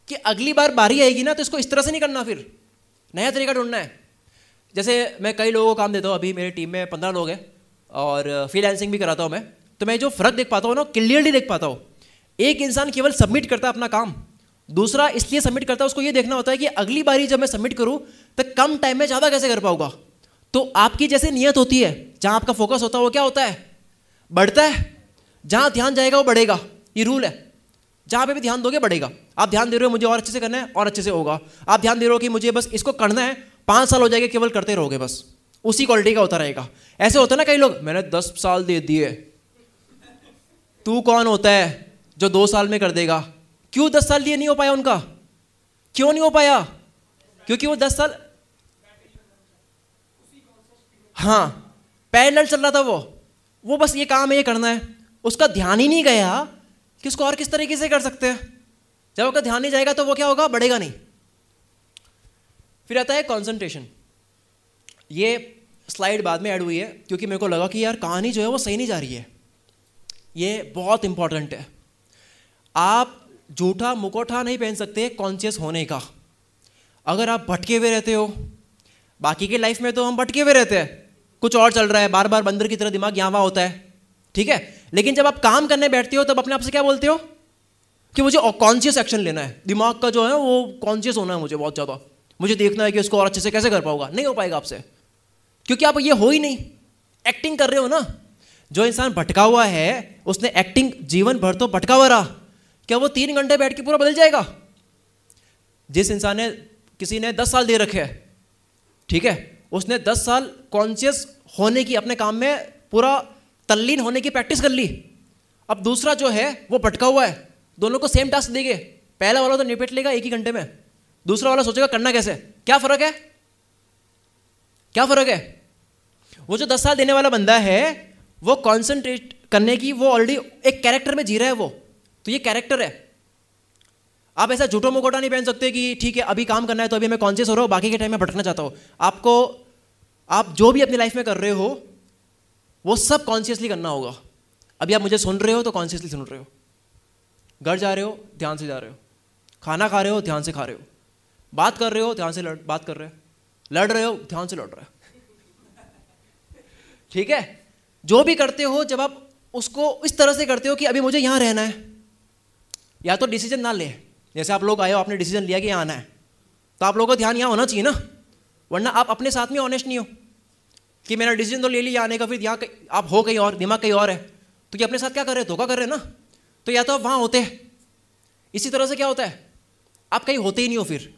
कि अगली बार बारी आएगी ना तो इसको इस तरह से नहीं करना फिर नया तरीका ढूंढना है जैसे मैं कई लोगों को काम देता हूँ अभी मेरी टीम में पंद्रह लोग हैं और फ्रीलैंसिंग भी कराता हूँ मैं तो मैं जो फ़र्क देख पाता हूँ ना क्लियरली देख पाता हूँ एक इंसान केवल सबमिट करता है अपना काम दूसरा इसलिए सबमिट करता है उसको ये देखना होता है कि अगली बारी जब मैं सबमिट करूँ तो कम टाइम में ज़्यादा कैसे कर पाऊँगा तो आपकी जैसे नियत होती है जहाँ आपका फोकस होता है वो क्या होता है बढ़ता है जहाँ ध्यान जाएगा वो बढ़ेगा ये रूल है जहाँ पे भी ध्यान दोगे बढ़ेगा आप ध्यान दे रहे हो मुझे और अच्छे से करना है और अच्छे से होगा आप ध्यान दे रहे हो कि मुझे बस इसको करना है पाँच साल हो जाएगा केवल करते रहोगे बस उसी क्वालिटी का होता रहेगा ऐसे होता है ना कई लोग मैंने दस साल दे दिए तू कौन होता है जो दो साल में कर देगा क्यों दस साल लिए नहीं हो पाया उनका क्यों नहीं हो पाया क्योंकि वो दस साल हाँ पैरल चल रहा था वो वो बस ये काम है ये करना है उसका ध्यान ही नहीं गया कि उसको और किस तरीके से कर सकते हैं जब उसका ध्यान नहीं जाएगा तो वो क्या होगा बढ़ेगा नहीं फिर आता है कॉन्सेंट्रेशन ये स्लाइड बाद में ऐड हुई है क्योंकि मेरे को लगा कि यार कहानी जो है वो सही नहीं जा रही है ये बहुत इंपॉर्टेंट है आप झूठा मुकोठा नहीं पहन सकते कॉन्शियस होने का अगर आप भटके हुए रहते हो बाकी के लाइफ में तो हम भटके हुए रहते हैं कुछ और चल रहा है बार बार बंदर की तरह दिमाग यहाँ वहाँ होता है ठीक है लेकिन जब आप काम करने बैठते हो तब अपने आप से क्या बोलते हो कि मुझे कॉन्शियस एक्शन लेना है दिमाग का जो है वो कॉन्शियस होना है मुझे बहुत ज़्यादा मुझे देखना है कि उसको और अच्छे से कैसे कर पाऊंगा नहीं हो पाएगा आपसे क्योंकि आप ये हो ही नहीं एक्टिंग कर रहे हो ना जो इंसान भटका हुआ है उसने एक्टिंग जीवन भर तो भटका हुआ रहा क्या वो तीन घंटे बैठ के पूरा बदल जाएगा जिस इंसान ने किसी ने दस साल दे रखे है ठीक है उसने दस साल कॉन्शियस होने की अपने काम में पूरा तल्लीन होने की प्रैक्टिस कर ली अब दूसरा जो है वो भटका हुआ है दोनों को सेम टास्क देंगे पहला वाला तो निपट लेगा एक ही घंटे में दूसरा वाला सोचेगा करना कैसे क्या फ़र्क है क्या फ़र्क है वो जो दस साल देने वाला बंदा है वो कॉन्सेंट्रेट करने की वो ऑलरेडी एक कैरेक्टर में जी रहा है वो तो ये कैरेक्टर है आप ऐसा झूठो मुकोटा नहीं पहन सकते कि ठीक है अभी काम करना है तो अभी मैं कॉन्शियस हो रहा हूँ बाकी के टाइम में भटकना चाहता हूँ आपको आप जो भी अपनी लाइफ में कर रहे हो वो सब कॉन्शियसली करना होगा अभी आप मुझे सुन रहे हो तो कॉन्शियसली सुन रहे हो घर जा रहे हो ध्यान से जा रहे हो खाना खा रहे हो ध्यान से खा रहे हो बात कर रहे हो ध्यान से लड़ बात कर रहे हो लड़ रहे हो ध्यान से लड़ रहे हो ठीक है जो भी करते हो जब आप उसको इस तरह से करते हो कि अभी मुझे यहाँ रहना है या तो डिसीजन ना ले जैसे आप लोग आए हो आपने डिसीजन लिया कि यहाँ आना है तो आप लोगों का ध्यान यहाँ होना चाहिए ना वरना आप अपने साथ में ऑनेस्ट नहीं हो कि मैंने डिसीजन तो ले लिया आने का फिर यहाँ आप हो कहीं और दिमाग कहीं और है तो ये अपने साथ क्या कर रहे हैं धोखा कर रहे हैं ना तो या तो आप वहाँ होते हैं इसी तरह से क्या होता है आप कहीं होते ही नहीं हो फिर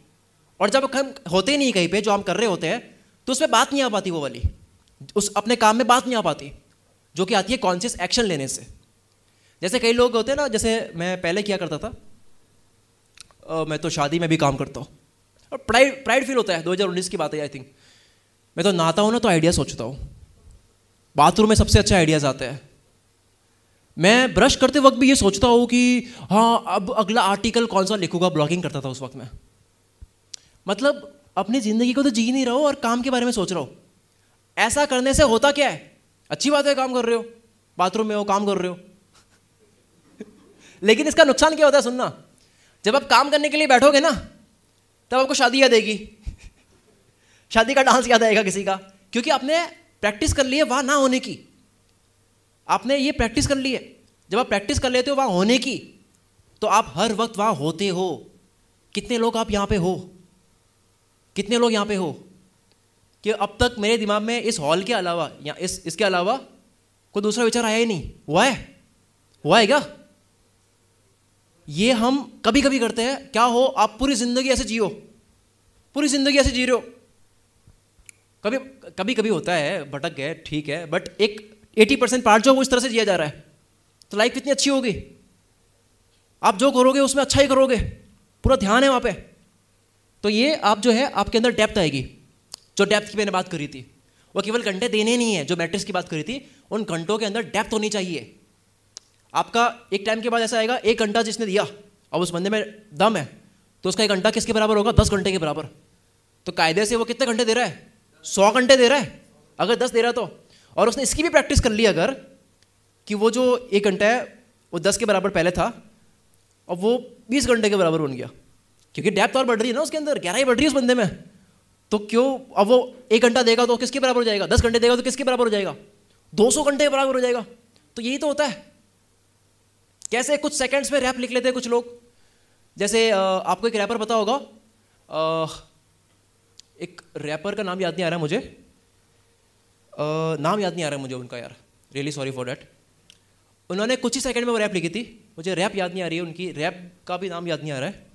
और जब हम होते ही नहीं कहीं पे जो हम कर रहे होते हैं तो उसमें बात नहीं आ पाती वो वाली उस अपने काम में बात नहीं आ पाती जो कि आती है कॉन्शियस एक्शन लेने से जैसे कई लोग होते हैं ना जैसे मैं पहले किया करता था आ, मैं तो शादी में भी काम करता हूँ और प्राइड प्राइड फील होता है 2019 की बात है आई थिंक मैं तो नहाता हूँ ना तो आइडिया सोचता हूँ बाथरूम में सबसे अच्छे आइडियाज़ आते हैं मैं ब्रश करते वक्त भी ये सोचता हूँ कि हाँ अब अगला आर्टिकल कौन सा लिखूंगा ब्लॉगिंग करता था उस वक्त मैं मतलब अपनी ज़िंदगी को तो जी नहीं रहा और काम के बारे में सोच रहा हो ऐसा करने से होता क्या है अच्छी बात है काम कर रहे हो बाथरूम में हो काम कर रहे हो लेकिन इसका नुकसान क्या होता है सुनना जब आप काम करने के लिए बैठोगे ना तब आपको शादी याद देगी शादी का डांस याद आएगा किसी का क्योंकि आपने प्रैक्टिस कर ली है वहाँ ना होने की आपने ये प्रैक्टिस कर ली है जब आप प्रैक्टिस कर लेते हो वहाँ होने की तो आप हर वक्त वहाँ होते हो कितने लोग आप यहाँ पे हो कितने लोग यहाँ पे हो कि अब तक मेरे दिमाग में इस हॉल के अलावा या इस इसके अलावा कोई दूसरा विचार आया ही नहीं हुआ है हुआ है क्या ये हम कभी कभी करते हैं क्या हो आप पूरी ज़िंदगी ऐसे जियो पूरी ज़िंदगी ऐसे जी रहे हो कभी कभी कभी होता है भटक गए ठीक है बट एक 80 परसेंट पार्ट जो वो इस तरह से दिया जा रहा है तो लाइफ कितनी अच्छी होगी आप जो करोगे उसमें अच्छा ही करोगे पूरा ध्यान है वहाँ पे तो ये आप जो है आपके अंदर डेप्थ आएगी जो डेप्थ की मैंने बात करी थी वो केवल घंटे देने नहीं है जो मैट्रिक्स की बात करी थी उन घंटों के अंदर डेप्थ होनी चाहिए आपका एक टाइम के बाद ऐसा आएगा एक घंटा जिसने दिया अब उस बंदे में दम है तो उसका एक घंटा किसके बराबर होगा दस घंटे के बराबर तो कायदे से वो कितने घंटे दे रहा है सौ घंटे दे रहा है अगर दस दे रहा तो और उसने इसकी भी प्रैक्टिस कर ली अगर कि वो जो एक घंटा है वो दस के बराबर पहले था और वो बीस घंटे के बराबर बन गया क्योंकि डेप्थ और बढ़ रही है ना उसके अंदर गहराई बढ़ रही है उस बंदे में तो क्यों अब वो एक घंटा देगा तो किसके बराबर हो जाएगा दस घंटे देगा तो किसके बराबर हो जाएगा दो सौ घंटे के बराबर हो जाएगा तो यही तो होता है कैसे कुछ सेकंड्स में रैप लिख लेते हैं कुछ लोग जैसे आपको एक रैपर पता होगा एक रैपर का नाम याद नहीं आ रहा मुझे आ, नाम याद नहीं आ रहा मुझे उनका यार रियली सॉरी फॉर डैट उन्होंने कुछ ही सेकंड में वो रैप लिखी थी मुझे रैप याद नहीं आ रही है उनकी रैप का भी नाम याद नहीं आ रहा है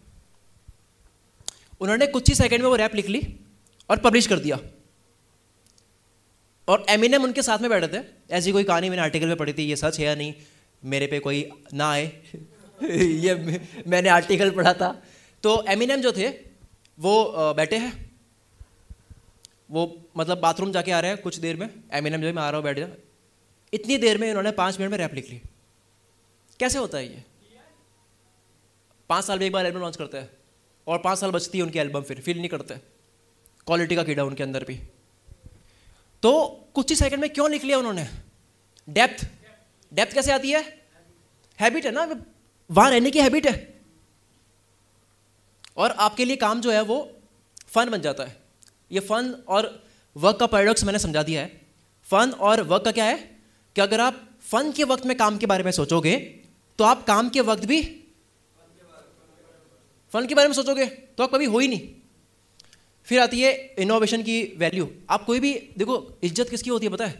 उन्होंने कुछ ही सेकंड में वो रैप लिख ली और पब्लिश कर दिया और एमिनम उनके साथ में बैठे थे ऐसी कोई कहानी मैंने आर्टिकल में पढ़ी थी ये सच है या नहीं मेरे पे कोई ना आए ये मैंने आर्टिकल पढ़ा था तो एमिनम जो थे वो बैठे हैं वो मतलब बाथरूम जाके आ रहे हैं कुछ देर में एम एन जो मैं आ रहा हूँ बैठ जा इतनी देर में इन्होंने पाँच मिनट में रैप लिख ली कैसे होता है ये पाँच साल में एक बार एल्बम लॉन्च करते हैं और पाँच साल बचती है उनकी एल्बम फिर फील नहीं करते क्वालिटी का कीड़ा उनके अंदर भी तो कुछ ही सेकंड में क्यों लिख लिया उन्होंने डेप्थ डेप्थ कैसे आती है हैबिट है ना वहाँ रहने की हैबिट है और आपके लिए काम जो है वो फन बन जाता है ये फन और वर्क का पैराडॉक्स मैंने समझा दिया है फन और वर्क का क्या है कि अगर आप फन के वक्त में काम के बारे में सोचोगे तो आप काम के वक्त भी फन के बारे में सोचोगे तो आप कभी हो ही नहीं फिर आती है इनोवेशन की वैल्यू आप कोई भी देखो इज्जत किसकी होती है पता है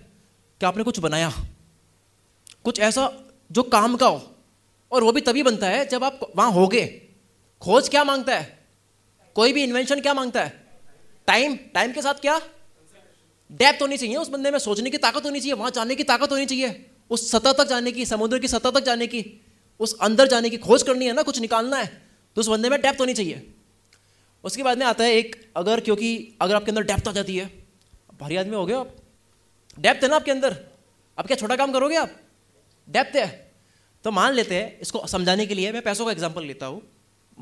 कि आपने कुछ बनाया कुछ ऐसा जो काम का हो और वो भी तभी बनता है जब आप वहाँ हो गए खोज क्या मांगता है कोई भी इन्वेंशन क्या मांगता है टाइम टाइम के साथ क्या डेप्थ होनी चाहिए उस बंदे में सोचने की ताकत होनी चाहिए वहां जाने की ताकत होनी चाहिए उस सतह तक जाने की समुद्र की सतह तक जाने की उस अंदर जाने की खोज करनी है ना कुछ निकालना है तो उस बंदे में डेप्थ होनी चाहिए उसके बाद में आता है एक अगर क्योंकि अगर आपके अंदर डेप्थ आ जाती है भारी आदमी हो गए आप डेप्थ है ना आपके अंदर आप क्या छोटा काम करोगे आप डेप्थ है तो मान लेते हैं इसको समझाने के लिए मैं पैसों का एग्जाम्पल लेता हूँ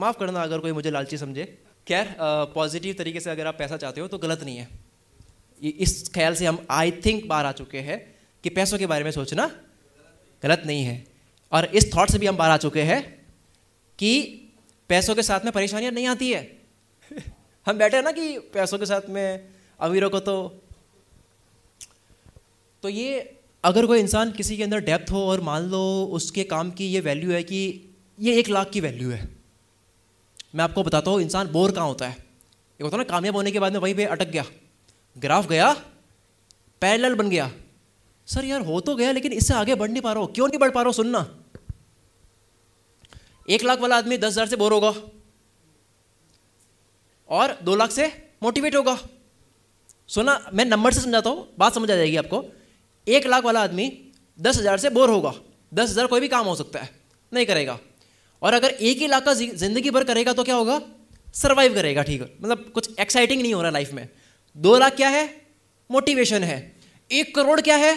माफ़ करना अगर कोई मुझे लालची समझे खैर पॉजिटिव तरीके से अगर आप पैसा चाहते हो तो गलत नहीं है इस ख्याल से हम आई थिंक बाहर आ चुके हैं कि पैसों के बारे में सोचना गलत नहीं है और इस थॉट से भी हम बाहर आ चुके हैं कि पैसों के साथ में परेशानियाँ नहीं आती है हम बैठे हैं ना कि पैसों के साथ में अमीरों को तो तो ये अगर कोई इंसान किसी के अंदर डेप्थ हो और मान लो उसके काम की ये वैल्यू है कि ये एक लाख की वैल्यू है मैं आपको बताता हूँ इंसान बोर कहाँ होता है एक होता है ना कामयाब होने के बाद में वहीं पे अटक गया ग्राफ गया पैरल बन गया सर यार हो तो गया लेकिन इससे आगे बढ़ नहीं पा रहा हो क्यों नहीं बढ़ पा रहा हो सुनना एक लाख वाला आदमी दस हज़ार से बोर होगा और दो लाख से मोटिवेट होगा सुना मैं नंबर से समझाता हूँ बात समझ आ जाएगी आपको एक लाख वाला आदमी दस हज़ार से बोर होगा दस हज़ार कोई भी काम हो सकता है नहीं करेगा और अगर एक ही इलाका ज़िंदगी भर करेगा तो क्या होगा सर्वाइव करेगा ठीक है मतलब कुछ एक्साइटिंग नहीं हो रहा लाइफ में दो लाख क्या है मोटिवेशन है एक करोड़ क्या है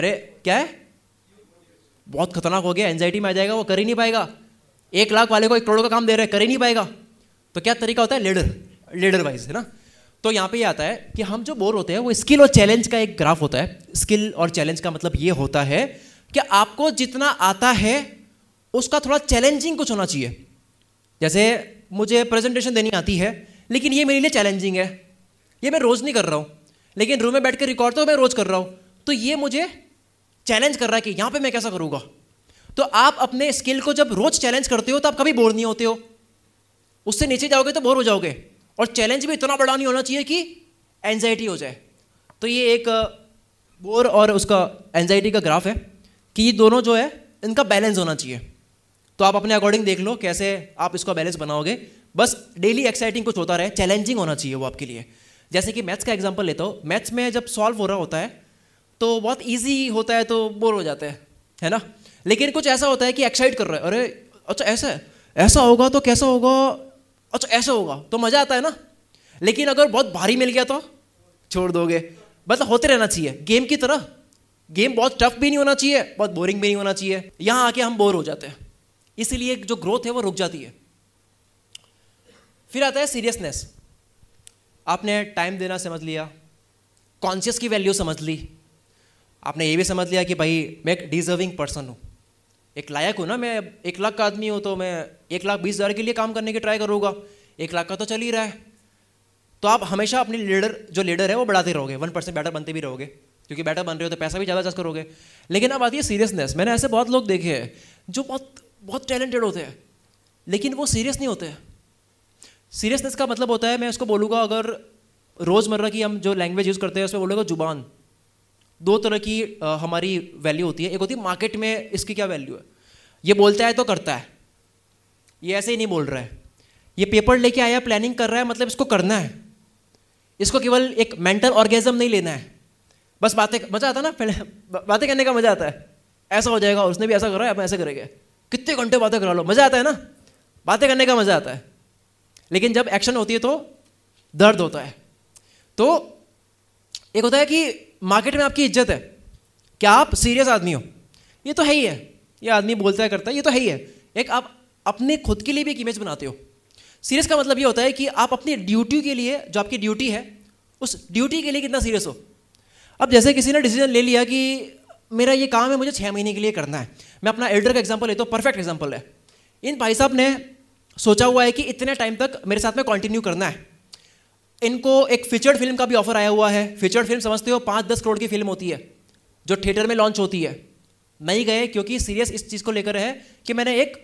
अरे क्या है बहुत खतरनाक हो गया एनजाइटी में आ जाएगा वो कर ही नहीं पाएगा एक लाख वाले को एक करोड़ का काम दे रहे कर ही नहीं पाएगा तो क्या तरीका होता है लीडर लीडर वाइज है ना तो यहाँ पे ये आता है कि हम जो बोर होते हैं वो स्किल और चैलेंज का एक ग्राफ होता है स्किल और चैलेंज का मतलब ये होता है कि आपको जितना आता है उसका थोड़ा चैलेंजिंग कुछ होना चाहिए जैसे मुझे प्रेजेंटेशन देनी आती है लेकिन ये मेरे लिए चैलेंजिंग है ये मैं रोज़ नहीं कर रहा हूँ लेकिन रूम में बैठ कर रिकॉर्ड तो मैं रोज़ कर रहा हूँ तो ये मुझे चैलेंज कर रहा है कि यहाँ पे मैं कैसा करूँगा तो आप अपने स्किल को जब रोज़ चैलेंज करते हो तो आप कभी बोर नहीं होते हो उससे नीचे जाओगे तो बोर हो जाओगे और चैलेंज भी इतना बड़ा नहीं होना चाहिए कि एनजाइटी हो जाए तो ये एक बोर और उसका एनजाइटी का ग्राफ है कि ये दोनों जो है इनका बैलेंस होना चाहिए तो आप अपने अकॉर्डिंग देख लो कैसे आप इसका बैलेंस बनाओगे बस डेली एक्साइटिंग कुछ होता रहे चैलेंजिंग होना चाहिए वो आपके लिए जैसे कि मैथ्स का एग्जाम्पल लेता हूँ मैथ्स में जब सॉल्व हो रहा होता है तो बहुत ईजी होता है तो बोर हो जाते हैं है ना लेकिन कुछ ऐसा होता है कि एक्साइट कर रहा है अरे अच्छा ऐसा है ऐसा होगा तो कैसा होगा अच्छा ऐसा होगा तो मज़ा आता है ना लेकिन अगर बहुत भारी मिल गया तो छोड़ दोगे मतलब होते रहना चाहिए गेम की तरह गेम बहुत टफ भी नहीं होना चाहिए बहुत बोरिंग भी नहीं होना चाहिए यहाँ आके हम बोर हो जाते हैं इसीलिए जो ग्रोथ है वो रुक जाती है फिर आता है सीरियसनेस आपने टाइम देना समझ लिया कॉन्शियस की वैल्यू समझ ली आपने ये भी समझ लिया कि भाई मैं एक डिजर्विंग पर्सन हूँ एक लायक हूँ ना मैं एक लाख का आदमी हूँ तो मैं एक लाख बीस हज़ार के लिए काम करने की ट्राई करूँगा एक लाख का तो चल ही रहा है तो आप हमेशा अपने लीडर जो लीडर है वो बढ़ाते रहोगे वन परसेंट बेटर बनते भी रहोगे क्योंकि बेटर बन रहे हो तो पैसा भी ज़्यादा खर्च करोगे लेकिन अब आती है सीरियसनेस मैंने ऐसे बहुत लोग देखे हैं जो बहुत बहुत टैलेंटेड होते हैं लेकिन वो सीरियस नहीं होते सीरियसनेस का मतलब होता है मैं उसको बोलूँगा अगर रोज़मर्रा की हम जो लैंग्वेज यूज़ करते हैं उसमें बोलूँगा जुबान दो तरह की आ, हमारी वैल्यू होती है एक होती है मार्केट में इसकी क्या वैल्यू है ये बोलता है तो करता है ये ऐसे ही नहीं बोल रहा है ये पेपर लेके आया प्लानिंग कर रहा है मतलब इसको करना है इसको केवल एक मेंटल ऑर्गेजम नहीं लेना है बस बातें मजा आता ना पहले बातें करने का मजा आता है ऐसा हो जाएगा उसने भी ऐसा करा है आप ऐसे करेंगे कितने घंटे बातें करा लो मजा आता है ना बातें करने का मजा आता है लेकिन जब एक्शन होती है तो दर्द होता है तो एक होता है कि मार्केट में आपकी इज्जत है क्या आप सीरियस आदमी हो ये तो है ही है ये आदमी बोलता है करता है ये तो है ही है एक आप अपने खुद के लिए भी एक इमेज बनाते हो सीरियस का मतलब ये होता है कि आप अपनी ड्यूटी के लिए जो आपकी ड्यूटी है उस ड्यूटी के लिए कितना सीरियस हो अब जैसे किसी ने डिसीजन ले लिया कि मेरा ये काम है मुझे छः महीने के लिए करना है मैं अपना एल्डर का एग्जाम्पल लेता हूँ परफेक्ट एग्जाम्पल है इन भाई साहब ने सोचा हुआ है कि इतने टाइम तक मेरे साथ में कंटिन्यू करना है इनको एक फीचर्ड फिल्म का भी ऑफर आया हुआ है फीचर्ड फिल्म समझते हो पाँच दस करोड़ की फिल्म होती है जो थिएटर में लॉन्च होती है नहीं गए क्योंकि सीरियस इस चीज़ को लेकर है कि मैंने एक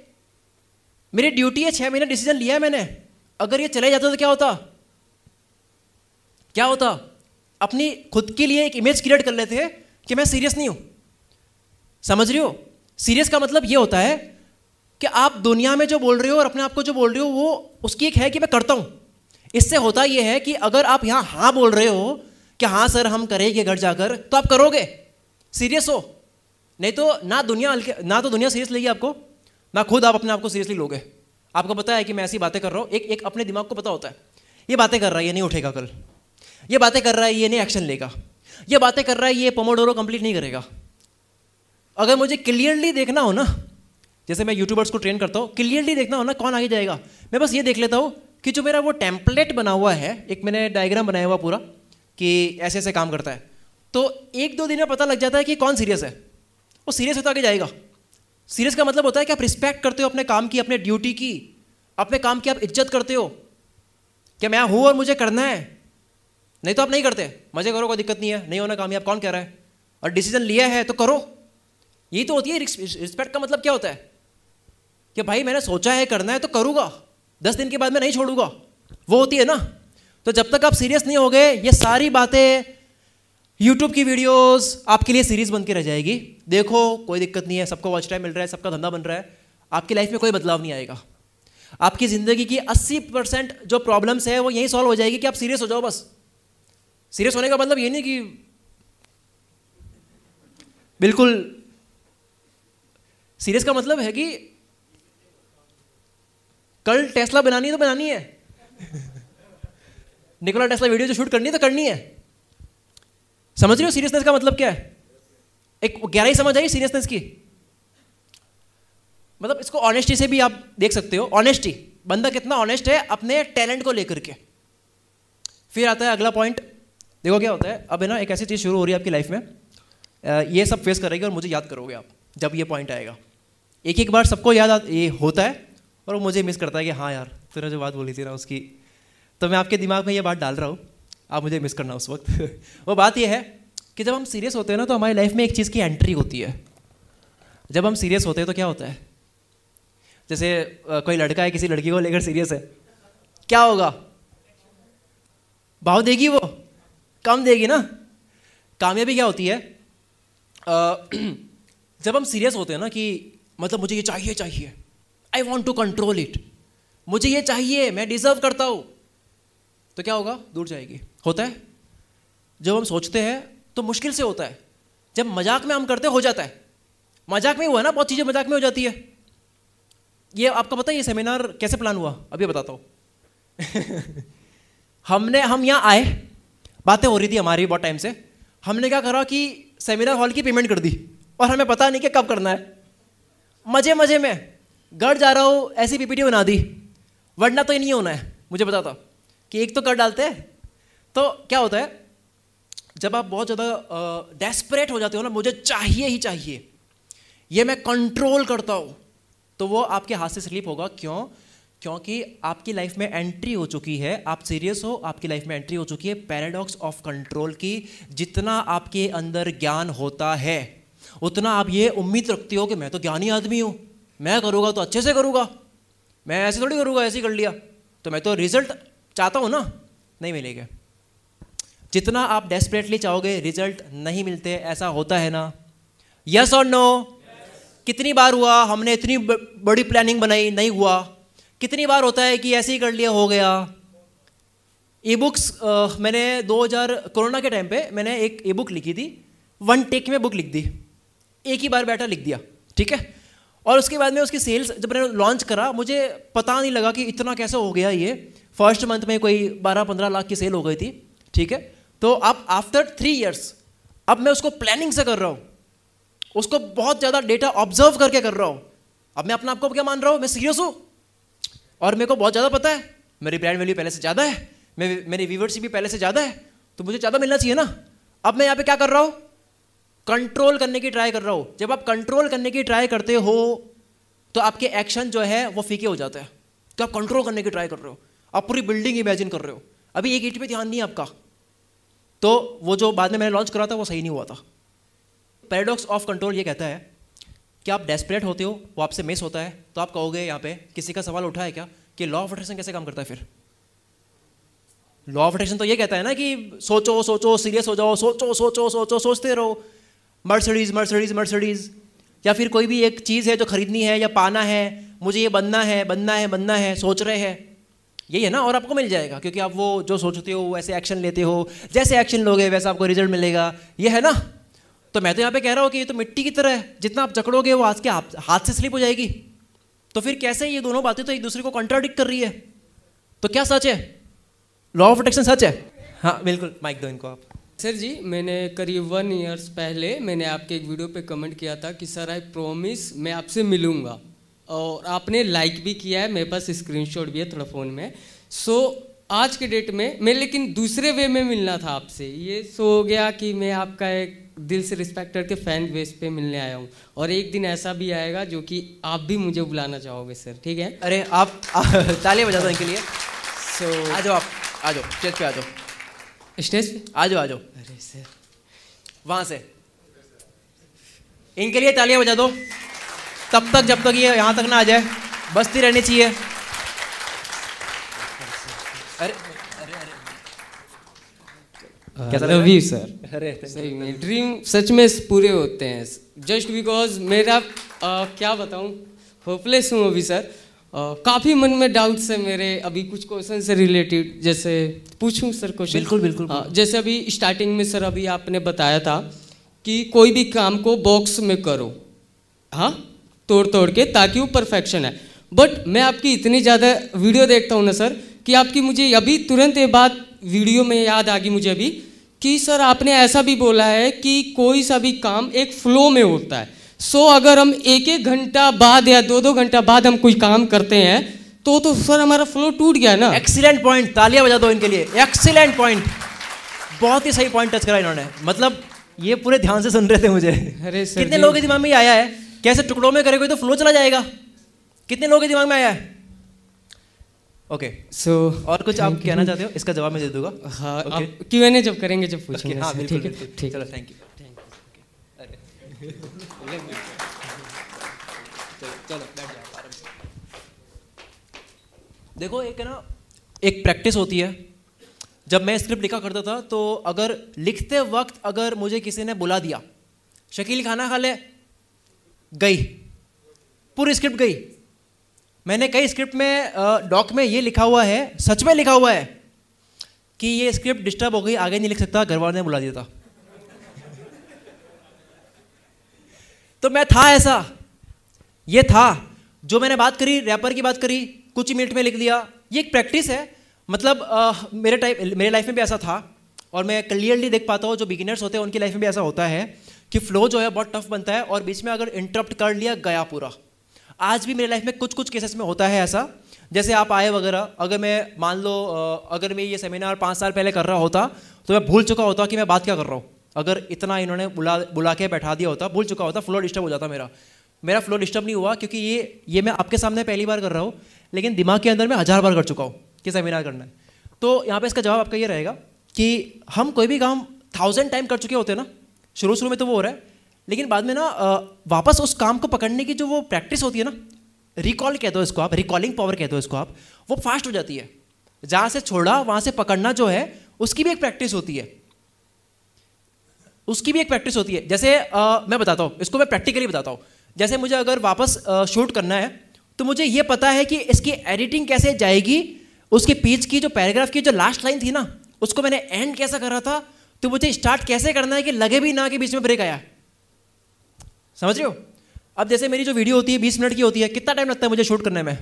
मेरी ड्यूटी है छः महीने डिसीजन लिया है मैंने अगर ये चले जाते तो क्या होता क्या होता अपनी खुद के लिए एक इमेज क्रिएट कर लेते हैं कि मैं सीरियस नहीं हूं समझ रही हो सीरियस का मतलब यह होता है कि आप दुनिया में जो बोल रहे हो और अपने आप को जो बोल रहे हो वो उसकी एक है कि मैं करता हूं इससे होता यह है कि अगर आप यहां हां बोल रहे हो कि हां सर हम करेंगे घर जाकर तो आप करोगे सीरियस हो नहीं तो ना दुनिया ना तो दुनिया सीरियस लेगी आपको ना खुद आप अपने आप को सीरियसली लोगे आपको पता है कि मैं ऐसी बातें कर रहा हूं एक एक अपने दिमाग को पता होता है ये बातें कर रहा है ये नहीं उठेगा कल ये बातें कर रहा है ये नहीं एक्शन लेगा ये बातें कर रहा है ये पोमोडोरो कंप्लीट नहीं करेगा अगर मुझे क्लियरली देखना हो ना जैसे मैं यूट्यूबर्स को ट्रेन करता हूँ क्लियरली देखना हो ना कौन आगे जाएगा मैं बस ये देख लेता हूँ कि जो मेरा वो टेम्पलेट बना हुआ है एक मैंने डायग्राम बनाया हुआ पूरा कि ऐसे ऐसे काम करता है तो एक दो दिन में पता लग जाता है कि कौन सीरियस है वो सीरियस होता तो आगे जाएगा सीरियस का मतलब होता है कि आप रिस्पेक्ट करते हो अपने काम की अपने ड्यूटी की अपने काम की आप इज्जत करते हो क्या मैं हूँ और मुझे करना है नहीं तो आप नहीं करते मजे करो कोई दिक्कत नहीं है नहीं होना कामयाब कौन कह रहा है और डिसीजन लिया है तो करो यही तो होती है रिस्पेक्ट का मतलब क्या होता है कि भाई मैंने सोचा है करना है तो करूँगा दस दिन के बाद मैं नहीं छोड़ूंगा वो होती है ना तो जब तक आप सीरियस नहीं हो गए ये सारी बातें यूट्यूब की वीडियोस आपके लिए सीरीज बन के रह जाएगी देखो कोई दिक्कत नहीं है सबको वॉच टाइम मिल रहा है सबका धंधा बन रहा है आपकी लाइफ में कोई बदलाव नहीं आएगा आपकी ज़िंदगी की 80 परसेंट जो प्रॉब्लम्स है वो यही सॉल्व हो जाएगी कि आप सीरियस हो जाओ बस सीरियस होने का मतलब ये नहीं कि बिल्कुल सीरियस का मतलब है कि कल टेस्ला बनानी है तो बनानी है निकोला टेस्ला वीडियो जो शूट करनी है तो करनी है समझ रहे हो सीरियसनेस का मतलब क्या है एक गहराई समझ आई सीरियसनेस की मतलब इसको ऑनेस्टी से भी आप देख सकते हो ऑनेस्टी बंदा कितना ऑनेस्ट है अपने टैलेंट को लेकर के फिर आता है अगला पॉइंट देखो क्या होता है अब है ना एक ऐसी चीज़ शुरू हो रही है आपकी लाइफ में ये सब फेस करेगी और मुझे याद करोगे आप जब ये पॉइंट आएगा एक एक बार सबको याद ये होता है और वो मुझे मिस करता है कि हाँ यार तेरा जो बात बोली थी ना उसकी तो मैं आपके दिमाग में ये बात डाल रहा हूँ आप मुझे मिस करना उस वक्त वो बात ये है कि जब हम सीरियस होते हैं ना तो हमारी लाइफ में एक चीज़ की एंट्री होती है जब हम सीरियस होते हैं तो क्या होता है जैसे कोई लड़का है किसी लड़की को लेकर सीरियस है क्या होगा भाव देगी वो कम देगी ना कामयाबी क्या होती है जब हम सीरियस होते हैं ना कि मतलब मुझे ये चाहिए चाहिए I want to control it मुझे ये चाहिए मैं डिजर्व करता हूँ तो क्या होगा दूर जाएगी होता है जब हम सोचते हैं तो मुश्किल से होता है जब मजाक में हम करते हो जाता है मजाक में हुआ ना बहुत चीज़ें मजाक में हो जाती है ये आपको पता है ये सेमिनार कैसे प्लान हुआ अभी बताता हूँ हमने हम यहाँ आए बातें हो रही थी हमारी बहुत टाइम से हमने क्या करा कि सेमिनार हॉल की पेमेंट कर दी और हमें पता नहीं कि कब करना है मज़े मज़े में घर जा रहा हूँ ऐसी पीपीटी बना दी वरना तो ये नहीं होना है मुझे पता था कि एक तो कर डालते हैं तो क्या होता है जब आप बहुत ज़्यादा डेस्परेट हो जाते हो ना मुझे चाहिए ही चाहिए ये मैं कंट्रोल करता हूँ तो वो आपके हाथ से स्लिप होगा क्यों क्योंकि आपकी लाइफ में एंट्री हो चुकी है आप सीरियस हो आपकी लाइफ में एंट्री हो चुकी है पैराडॉक्स ऑफ कंट्रोल की जितना आपके अंदर ज्ञान होता है उतना आप ये उम्मीद रखती हो कि मैं तो ज्ञानी आदमी हूँ मैं करूँगा तो अच्छे से करूँगा मैं ऐसे थोड़ी करूँगा ऐसे ही कर लिया तो मैं तो रिजल्ट चाहता हूँ ना नहीं मिलेगा जितना आप डेस्परेटली चाहोगे रिजल्ट नहीं मिलते ऐसा होता है ना यस और नो कितनी बार हुआ हमने इतनी बड़ी प्लानिंग बनाई नहीं हुआ कितनी बार होता है कि ऐसे ही कर लिया हो गया ई बुक्स मैंने 2000 कोरोना के टाइम पे मैंने एक ई बुक लिखी थी वन टेक में बुक लिख दी एक ही बार बैठा लिख दिया ठीक है और उसके बाद में उसकी सेल्स जब मैंने लॉन्च करा मुझे पता नहीं लगा कि इतना कैसे हो गया ये फर्स्ट मंथ में कोई बारह पंद्रह लाख की सेल हो गई थी ठीक है तो अब आफ्टर थ्री ईयर्स अब मैं उसको प्लानिंग से कर रहा हूँ उसको बहुत ज़्यादा डेटा ऑब्जर्व करके कर रहा हूँ अब मैं अपने आप को क्या मान रहा हूँ मैं सीरियस हूँ और मेरे को बहुत ज़्यादा पता है मेरी ब्रांड वैल्यू पहले से ज़्यादा है मेरे मेरी व्यूवर्स भी पहले से ज़्यादा है तो मुझे ज़्यादा मिलना चाहिए ना अब मैं यहाँ पे क्या कर रहा हूँ कंट्रोल करने की ट्राई कर रहा हूँ जब आप कंट्रोल करने की ट्राई करते हो तो आपके एक्शन जो है वो फीके हो जाते हैं तो आप कंट्रोल करने की ट्राई कर रहे हो आप पूरी बिल्डिंग इमेजिन कर रहे हो अभी एक ईट पे ध्यान नहीं है आपका तो वो जो बाद में मैंने लॉन्च करा था वो सही नहीं हुआ था पैराडॉक्स ऑफ कंट्रोल ये कहता है कि आप डेस्परेट होते हो वो आपसे मिस होता है तो आप कहोगे यहाँ पे किसी का सवाल उठा है क्या कि लॉ ऑफ अट्रैक्शन कैसे काम करता है फिर लॉ ऑफ अट्रैक्शन तो ये कहता है ना कि सोचो सोचो सीरियस हो जाओ सोचो सोचो सोचो सोचते रहो मर्सडीज मर्सडीज मर्सडीज या फिर कोई भी एक चीज़ है जो खरीदनी है या पाना है मुझे ये बनना है बनना है बनना है सोच रहे हैं यही है ना और आपको मिल जाएगा क्योंकि आप वो जो सोचते हो वैसे एक्शन लेते हो जैसे एक्शन लोगे वैसा आपको रिजल्ट मिलेगा ये है ना तो मैं तो यहाँ पे कह रहा हूँ कि ये तो मिट्टी की तरह है जितना आप जकड़ोगे वो आज के हाथ से स्लिप हो जाएगी तो फिर कैसे ये दोनों बातें तो एक दूसरे को कॉन्ट्राडिक कर रही है तो क्या सच है लॉ ऑफ प्रोटेक्शन सच है हाँ बिल्कुल माइक दो इनको आप सर जी मैंने करीब वन ईयर्स पहले मैंने आपके एक वीडियो पे कमेंट किया था कि सर आई प्रोमिस मैं आपसे मिलूँगा और आपने लाइक भी किया है मेरे पास स्क्रीनशॉट भी है थोड़ा फ़ोन में सो आज के डेट में मैं लेकिन दूसरे वे में मिलना था आपसे ये सो हो गया कि मैं आपका एक दिल से रिस्पेक्ट करके फ़ैन बेस पे मिलने आया हूँ और एक दिन ऐसा भी आएगा जो कि आप भी मुझे बुलाना चाहोगे सर ठीक है अरे आप तालियां बजा हैं के लिए सो आ जाओ आप आ जाओ स्टेज पे आ जाओ स्टेज पे आ जाओ आ जाओ अरे सर वहाँ से इनके लिए तालियां बजा दो तब तक जब तक ये यहाँ तक ना आ जाए बस्ती रहनी चाहिए अरे कहता लव यू सर अरे सही में ड्रीम सच में पूरे होते हैं जस्ट बिकॉज मेरा आ, uh, क्या बताऊँ होपलेस हूँ अभी सर uh, काफ़ी मन में डाउट्स है मेरे अभी कुछ क्वेश्चन से रिलेटेड जैसे पूछूं सर क्वेश्चन बिल्कुल बिल्कुल आ, uh, जैसे अभी स्टार्टिंग में सर अभी आपने बताया था कि कोई भी काम को बॉक्स में करो हाँ तोड़ तोड़ के ताकि वो परफेक्शन है बट मैं आपकी इतनी ज़्यादा वीडियो देखता हूँ ना सर कि आपकी मुझे अभी तुरंत ये बात वीडियो में याद आ गई मुझे अभी कि सर आपने ऐसा भी बोला है कि कोई सा भी काम एक फ्लो में होता है सो so, अगर हम एक एक घंटा बाद या दो दो घंटा बाद हम कोई काम करते हैं तो तो सर हमारा फ्लो टूट गया ना एक्सीलेंट पॉइंट तालियां बजा दो इनके लिए एक्सीलेंट पॉइंट बहुत ही सही पॉइंट टच करा इन्होंने मतलब ये पूरे ध्यान से सुन रहे थे मुझे अरे सर कितने लोगों के दिमाग में आया है कैसे टुकड़ों में करेगा तो फ्लो चला जाएगा कितने लोगों के दिमाग में आया है ओके सो और कुछ आप कहना चाहते हो इसका जवाब मैं दे दूंगा हाँ क्यों एन जब करेंगे जब पूछेंगे हाँ बिल्कुल ठीक है ठीक चलो थैंक यू चलो देखो एक है ना एक प्रैक्टिस होती है जब मैं स्क्रिप्ट लिखा करता था तो अगर लिखते वक्त अगर मुझे किसी ने बुला दिया शकील खाना खा ले गई पूरी स्क्रिप्ट गई मैंने कई स्क्रिप्ट में डॉक में ये लिखा हुआ है सच में लिखा हुआ है कि ये स्क्रिप्ट डिस्टर्ब हो गई आगे नहीं लिख सकता घर वालों ने बुला दिया था तो मैं था ऐसा ये था जो मैंने बात करी रैपर की बात करी कुछ ही मिनट में लिख दिया ये एक प्रैक्टिस है मतलब आ, मेरे टाइप मेरे लाइफ में भी ऐसा था और मैं क्लियरली देख पाता हूँ जो बिगिनर्स होते हैं उनकी लाइफ में भी ऐसा होता है कि फ्लो जो है बहुत टफ बनता है और बीच में अगर इंटरप्ट कर लिया गया पूरा आज भी मेरे लाइफ में कुछ कुछ केसेस में होता है ऐसा जैसे आप आए वगैरह अगर मैं मान लो अगर मैं ये सेमिनार पाँच साल पहले कर रहा होता तो मैं भूल चुका होता कि मैं बात क्या कर रहा हूँ अगर इतना इन्होंने बुला बुला के बैठा दिया होता भूल चुका होता फ्लो डिस्टर्ब हो जाता मेरा मेरा फ्लो डिस्टर्ब नहीं हुआ क्योंकि ये ये मैं आपके सामने पहली बार कर रहा हूँ लेकिन दिमाग के अंदर मैं हज़ार बार कर चुका हूँ कि सेमिनार करना है तो यहाँ पे इसका जवाब आपका ये रहेगा कि हम कोई भी काम थाउजेंड टाइम कर चुके होते हैं ना शुरू शुरू में तो वो हो रहा है लेकिन बाद में ना वापस उस काम को पकड़ने की जो वो प्रैक्टिस होती है ना रिकॉल कह दो इसको आप रिकॉलिंग पावर कह दो इसको आप वो फास्ट हो जाती है जहाँ से छोड़ा वहाँ से पकड़ना जो है उसकी भी एक प्रैक्टिस होती है उसकी भी एक प्रैक्टिस होती है जैसे आ, मैं बताता हूँ इसको मैं प्रैक्टिकली बताता हूँ जैसे मुझे अगर वापस शूट करना है तो मुझे ये पता है कि इसकी एडिटिंग कैसे जाएगी उसके पीच की जो पैराग्राफ की जो लास्ट लाइन थी ना उसको मैंने एंड कैसा कर रहा था तो मुझे स्टार्ट कैसे करना है कि लगे भी ना कि बीच में ब्रेक आया समझ रहे हो अब जैसे मेरी जो वीडियो होती है बीस मिनट की होती है कितना टाइम लगता है मुझे शूट करने में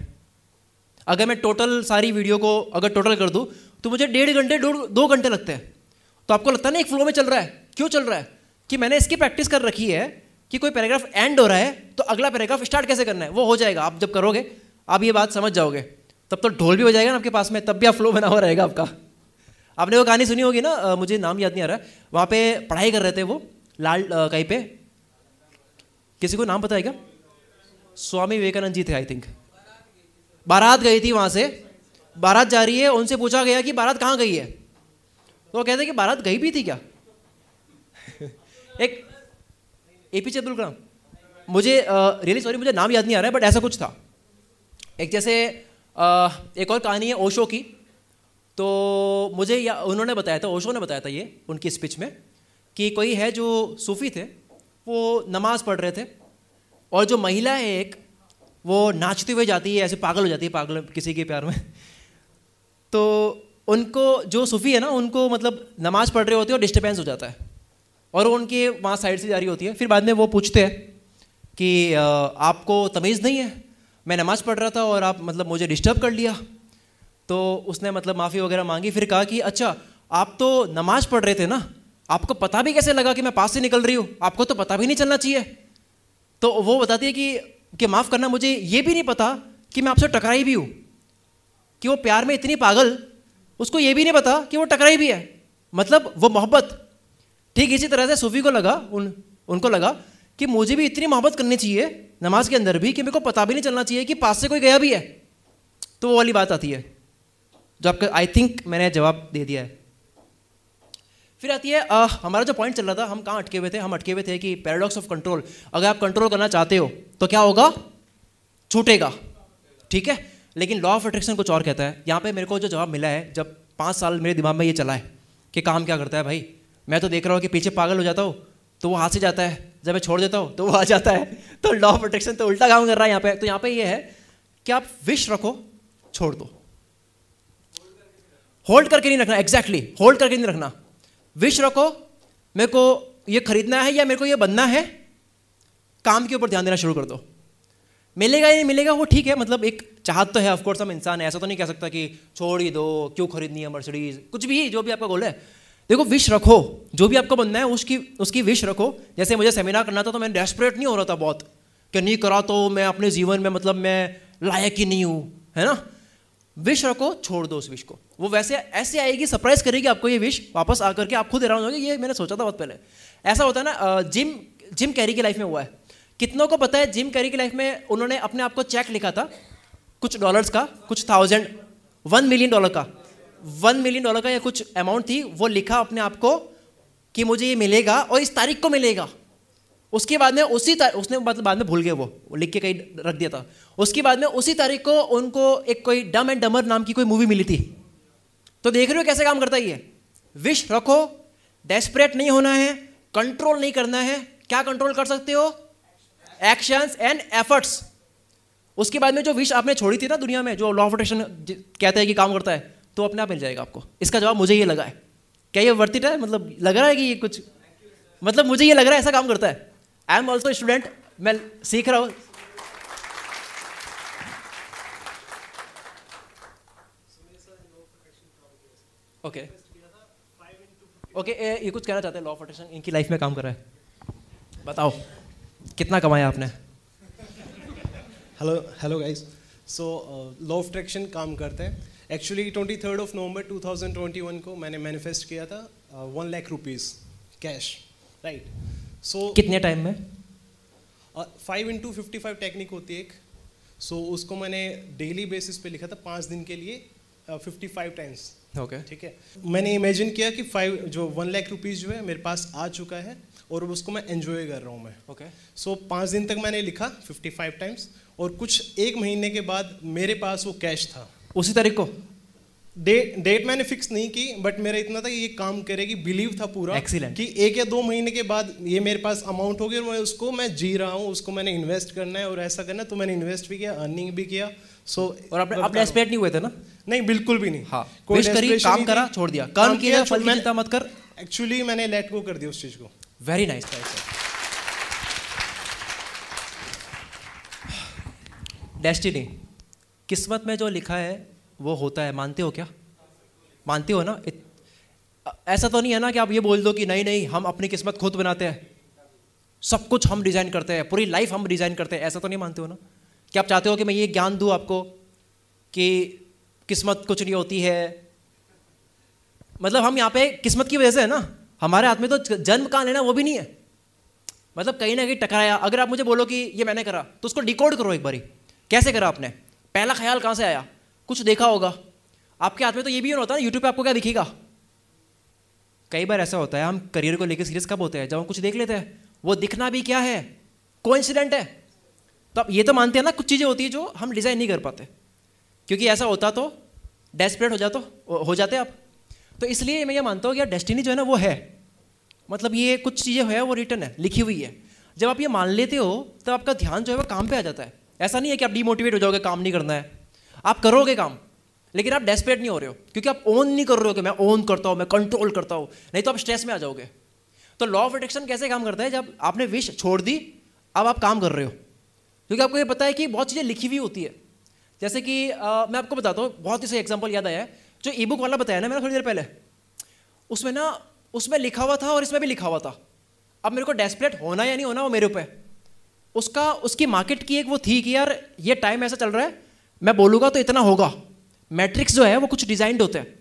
अगर मैं टोटल सारी वीडियो को अगर टोटल कर दूँ तो मुझे डेढ़ घंटे दो घंटे लगते हैं तो आपको लगता है ना एक फ्लो में चल रहा है क्यों चल रहा है कि मैंने इसकी प्रैक्टिस कर रखी है कि कोई पैराग्राफ एंड हो रहा है तो अगला पैराग्राफ स्टार्ट कैसे करना है वो हो जाएगा आप जब करोगे आप ये बात समझ जाओगे तब तो ढोल भी हो जाएगा ना आपके पास में तब भी आप फ्लो बना हुआ रहेगा आपका आपने वो कहानी सुनी होगी ना मुझे नाम याद नहीं आ रहा है वहाँ पे पढ़ाई कर रहे थे वो लाल कहीं पे किसी को नाम पता है क्या स्वामी विवेकानंद जी थे आई थिंक बारात गई थी वहां से बारात जा रही है उनसे पूछा गया कि बारात कहाँ गई है तो वो कहते हैं कि बारात गई भी थी क्या एक ए पी जे अब्दुल कलाम मुझे रियली सॉरी मुझे नाम याद नहीं आ रहा है बट ऐसा कुछ था एक जैसे आ, एक और कहानी है ओशो की तो मुझे या उन्होंने बताया था ओशो ने बताया था ये उनकी स्पीच में कि कोई है जो सूफ़ी थे वो नमाज पढ़ रहे थे और जो महिला है एक वो नाचते हुए जाती है ऐसे पागल हो जाती है पागल किसी के प्यार में तो उनको जो सूफ़ी है ना उनको मतलब नमाज पढ़ रहे होते हैं और डिस्टर्बेंस हो जाता है और उनके वहाँ साइड से जारी होती है फिर बाद में वो पूछते हैं कि आपको तमीज़ नहीं है मैं नमाज पढ़ रहा था और आप मतलब मुझे डिस्टर्ब कर लिया तो उसने मतलब माफ़ी वगैरह मांगी फिर कहा कि अच्छा आप तो नमाज़ पढ़ रहे थे ना आपको पता भी कैसे लगा कि मैं पास से निकल रही हूँ आपको तो पता भी नहीं चलना चाहिए तो वो बताती है कि कि माफ़ करना मुझे ये भी नहीं पता कि मैं आपसे टकराई भी हूँ कि वो प्यार में इतनी पागल उसको ये भी नहीं पता कि वो टकराई भी है मतलब वो मोहब्बत ठीक इसी तरह से सूफी को लगा उन उनको लगा कि मुझे भी इतनी मोहब्बत करनी चाहिए नमाज के अंदर भी कि मेरे को पता भी नहीं चलना चाहिए कि पास से कोई गया भी है तो वो वाली बात आती है जो आपका आई थिंक मैंने जवाब दे दिया है फिर आती है आ, हमारा जो पॉइंट चल रहा था हम कहाँ अटके हुए थे हम अटके हुए थे कि पैराडॉक्स ऑफ कंट्रोल अगर आप कंट्रोल करना चाहते हो तो क्या होगा छूटेगा ठीक है लेकिन लॉ ऑफ अट्रैक्शन कुछ और कहता है यहाँ पे मेरे को जो जवाब मिला है जब पाँच साल मेरे दिमाग में ये चला है कि काम क्या करता है भाई मैं तो देख रहा हूँ कि पीछे पागल हो जाता हूँ तो वो हाथ से जाता है जब मैं छोड़ देता हूँ तो वो आ जाता है तो लॉ ऑफ अट्रैक्शन तो उल्टा काम कर रहा है यहाँ पे तो यहाँ पे ये है कि आप विश रखो छोड़ दो होल्ड करके नहीं रखना एग्जैक्टली होल्ड करके नहीं रखना विश रखो मेरे को ये खरीदना है या मेरे को ये बनना है काम के ऊपर ध्यान देना शुरू कर दो मिलेगा या नहीं मिलेगा वो ठीक है मतलब एक चाहत तो है ऑफकोर्स हम इंसान है ऐसा तो नहीं कह सकता कि छोड़ ही दो क्यों खरीदनी है मर्सिडीज कुछ भी जो भी आपका गोल है देखो विश रखो जो भी आपको बनना है उसकी उसकी विश रखो जैसे मुझे सेमिनार करना था तो मैं डेस्परेट नहीं हो रहा था बहुत कि नहीं करा तो मैं अपने जीवन में मतलब मैं लायक ही नहीं हूँ है ना विश रखो छोड़ दो उस विश को वो वैसे ऐसे आएगी सरप्राइज करेगी आपको ये विश वापस आकर के आप खुद हैरान होंगे ये मैंने सोचा था बहुत पहले ऐसा होता है ना जिम जिम कैरी की लाइफ में हुआ है कितनों को पता है जिम कैरी की लाइफ में उन्होंने अपने आप को चेक लिखा था कुछ डॉलर्स का कुछ थाउजेंड वन मिलियन डॉलर का वन मिलियन डॉलर का या कुछ अमाउंट थी वो लिखा अपने आप को कि मुझे ये मिलेगा और इस तारीख को मिलेगा उसके बाद में उसी तारीख उसने मतलब बाद में भूल गए वो लिख के कहीं रख दिया था उसके बाद में उसी तारीख को उनको एक कोई डम एंड डमर नाम की कोई मूवी मिली थी तो देख रहे हो कैसे काम करता है ये विश रखो डेस्परेट नहीं होना है कंट्रोल नहीं करना है क्या कंट्रोल कर सकते हो एक्शंस एंड एफर्ट्स उसके बाद में जो विश आपने छोड़ी थी ना दुनिया में जो लॉ ऑफ अट्रैक्शन कहता है कि काम करता है तो अपने आप मिल जाएगा आपको इसका जवाब मुझे ये लगा है क्या ये वर्तित है मतलब लग रहा है कि ये कुछ मतलब मुझे ये लग रहा है ऐसा काम करता है आई एम ऑल्सो स्टूडेंट मैं सीख रहा हूँ ओके ओके ये कुछ कहना चाहते हैं लॉ ऑफ इनकी लाइफ में काम कर रहा है बताओ कितना कमाया आपने hello hello guys so law of attraction काम करते हैं actually twenty third of November 2021 को मैंने मैनिफेस्ट किया था one lakh rupees cash right so so, कितने टाइम में five into fifty five technique होती है एक सो so, उसको मैंने डेली बेसिस पे लिखा था पाँच दिन के लिए फिफ्टी फाइव टाइम्स ओके ठीक है मैंने इमेजिन किया कि फाइव जो वन लाख रुपीज़ जो है मेरे पास आ चुका है और उसको मैं एंजॉय कर रहा हूँ मैं ओके सो पाँच दिन तक मैंने लिखा फिफ्टी फाइव टाइम्स और कुछ एक महीने के बाद मेरे पास वो कैश था उसी तारीख को डेट डेट मैंने फिक्स नहीं की बट मेरा इतना था कि ये काम करेगी बिलीव था पूरा Excellent. कि एक या दो महीने के बाद ये मेरे पास अमाउंट होगी और मैं उसको मैं जी रहा हूँ उसको मैंने इन्वेस्ट करना है और ऐसा करना है तो मैंने इन्वेस्ट भी किया अर्निंग भी किया सो so, और आपने आपने डेस्परेट नहीं हुए थे ना नहीं बिल्कुल भी नहीं हाँ कोई करी, काम करा छोड़ दिया काम किया फल की मत कर एक्चुअली मैंने लेट गो कर दिया उस चीज़ को वेरी नाइस डेस्टिनी किस्मत में जो लिखा है वो होता है मानते हो क्या मानते हो ना इत... ऐसा तो नहीं है ना कि आप ये बोल दो कि नहीं नहीं हम अपनी किस्मत खुद बनाते हैं सब कुछ हम डिज़ाइन करते हैं पूरी लाइफ हम डिज़ाइन करते हैं ऐसा तो नहीं मानते हो ना क्या आप चाहते हो कि मैं ये ज्ञान दूँ आपको कि किस्मत कुछ नहीं होती है मतलब हम यहाँ पे किस्मत की वजह से है ना हमारे हाथ में तो जन्म कहाँ लेना वो भी नहीं है मतलब कहीं ना कहीं टकराया अगर आप मुझे बोलो कि ये मैंने करा तो उसको डिकोड करो एक बारी कैसे करा आपने पहला ख्याल कहाँ से आया कुछ देखा होगा आपके हाथ में तो ये भी होना होता ना यूट्यूब पे आपको क्या दिखेगा कई बार ऐसा होता है हम करियर को लेकर सीरियस कब होते हैं जब हम कुछ देख लेते हैं वो दिखना भी क्या है को है तो आप ये तो मानते हैं ना कुछ चीज़ें होती है जो हम डिज़ाइन नहीं कर पाते क्योंकि ऐसा होता तो डेस्परेट हो जाता हो जाते आप तो इसलिए मैं ये मानता हूँ कि यार डेस्टिनी जो है ना वो है मतलब ये कुछ चीज़ें है वो रिटर्न है लिखी हुई है जब आप ये मान लेते हो तो आपका ध्यान जो है वो काम पे आ जाता है ऐसा नहीं है कि आप डीमोटिवेट हो जाओगे काम नहीं करना है आप करोगे काम लेकिन आप डेस्परेट नहीं हो रहे हो क्योंकि आप ओन नहीं कर रहे हो कि मैं ओन करता हूँ मैं कंट्रोल करता हूँ नहीं तो आप स्ट्रेस में आ जाओगे तो लॉ ऑफ अट्रैक्शन कैसे काम करता है जब आपने विश छोड़ दी अब आप काम कर रहे हो क्योंकि आपको ये पता है कि बहुत चीज़ें लिखी हुई होती है जैसे कि आ, मैं आपको बताता हूँ बहुत ही सही एग्जाम्पल याद आया है जो ई बुक वाला बताया ना मैंने थोड़ी देर पहले उसमें ना उसमें लिखा हुआ था और इसमें भी लिखा हुआ था अब मेरे को डेस्परेट होना या नहीं होना वो मेरे ऊपर उसका उसकी मार्केट की एक वो थी कि यार ये टाइम ऐसा चल रहा है मैं बोलूंगा तो इतना होगा मैट्रिक्स जो है वो कुछ डिजाइंड होते हैं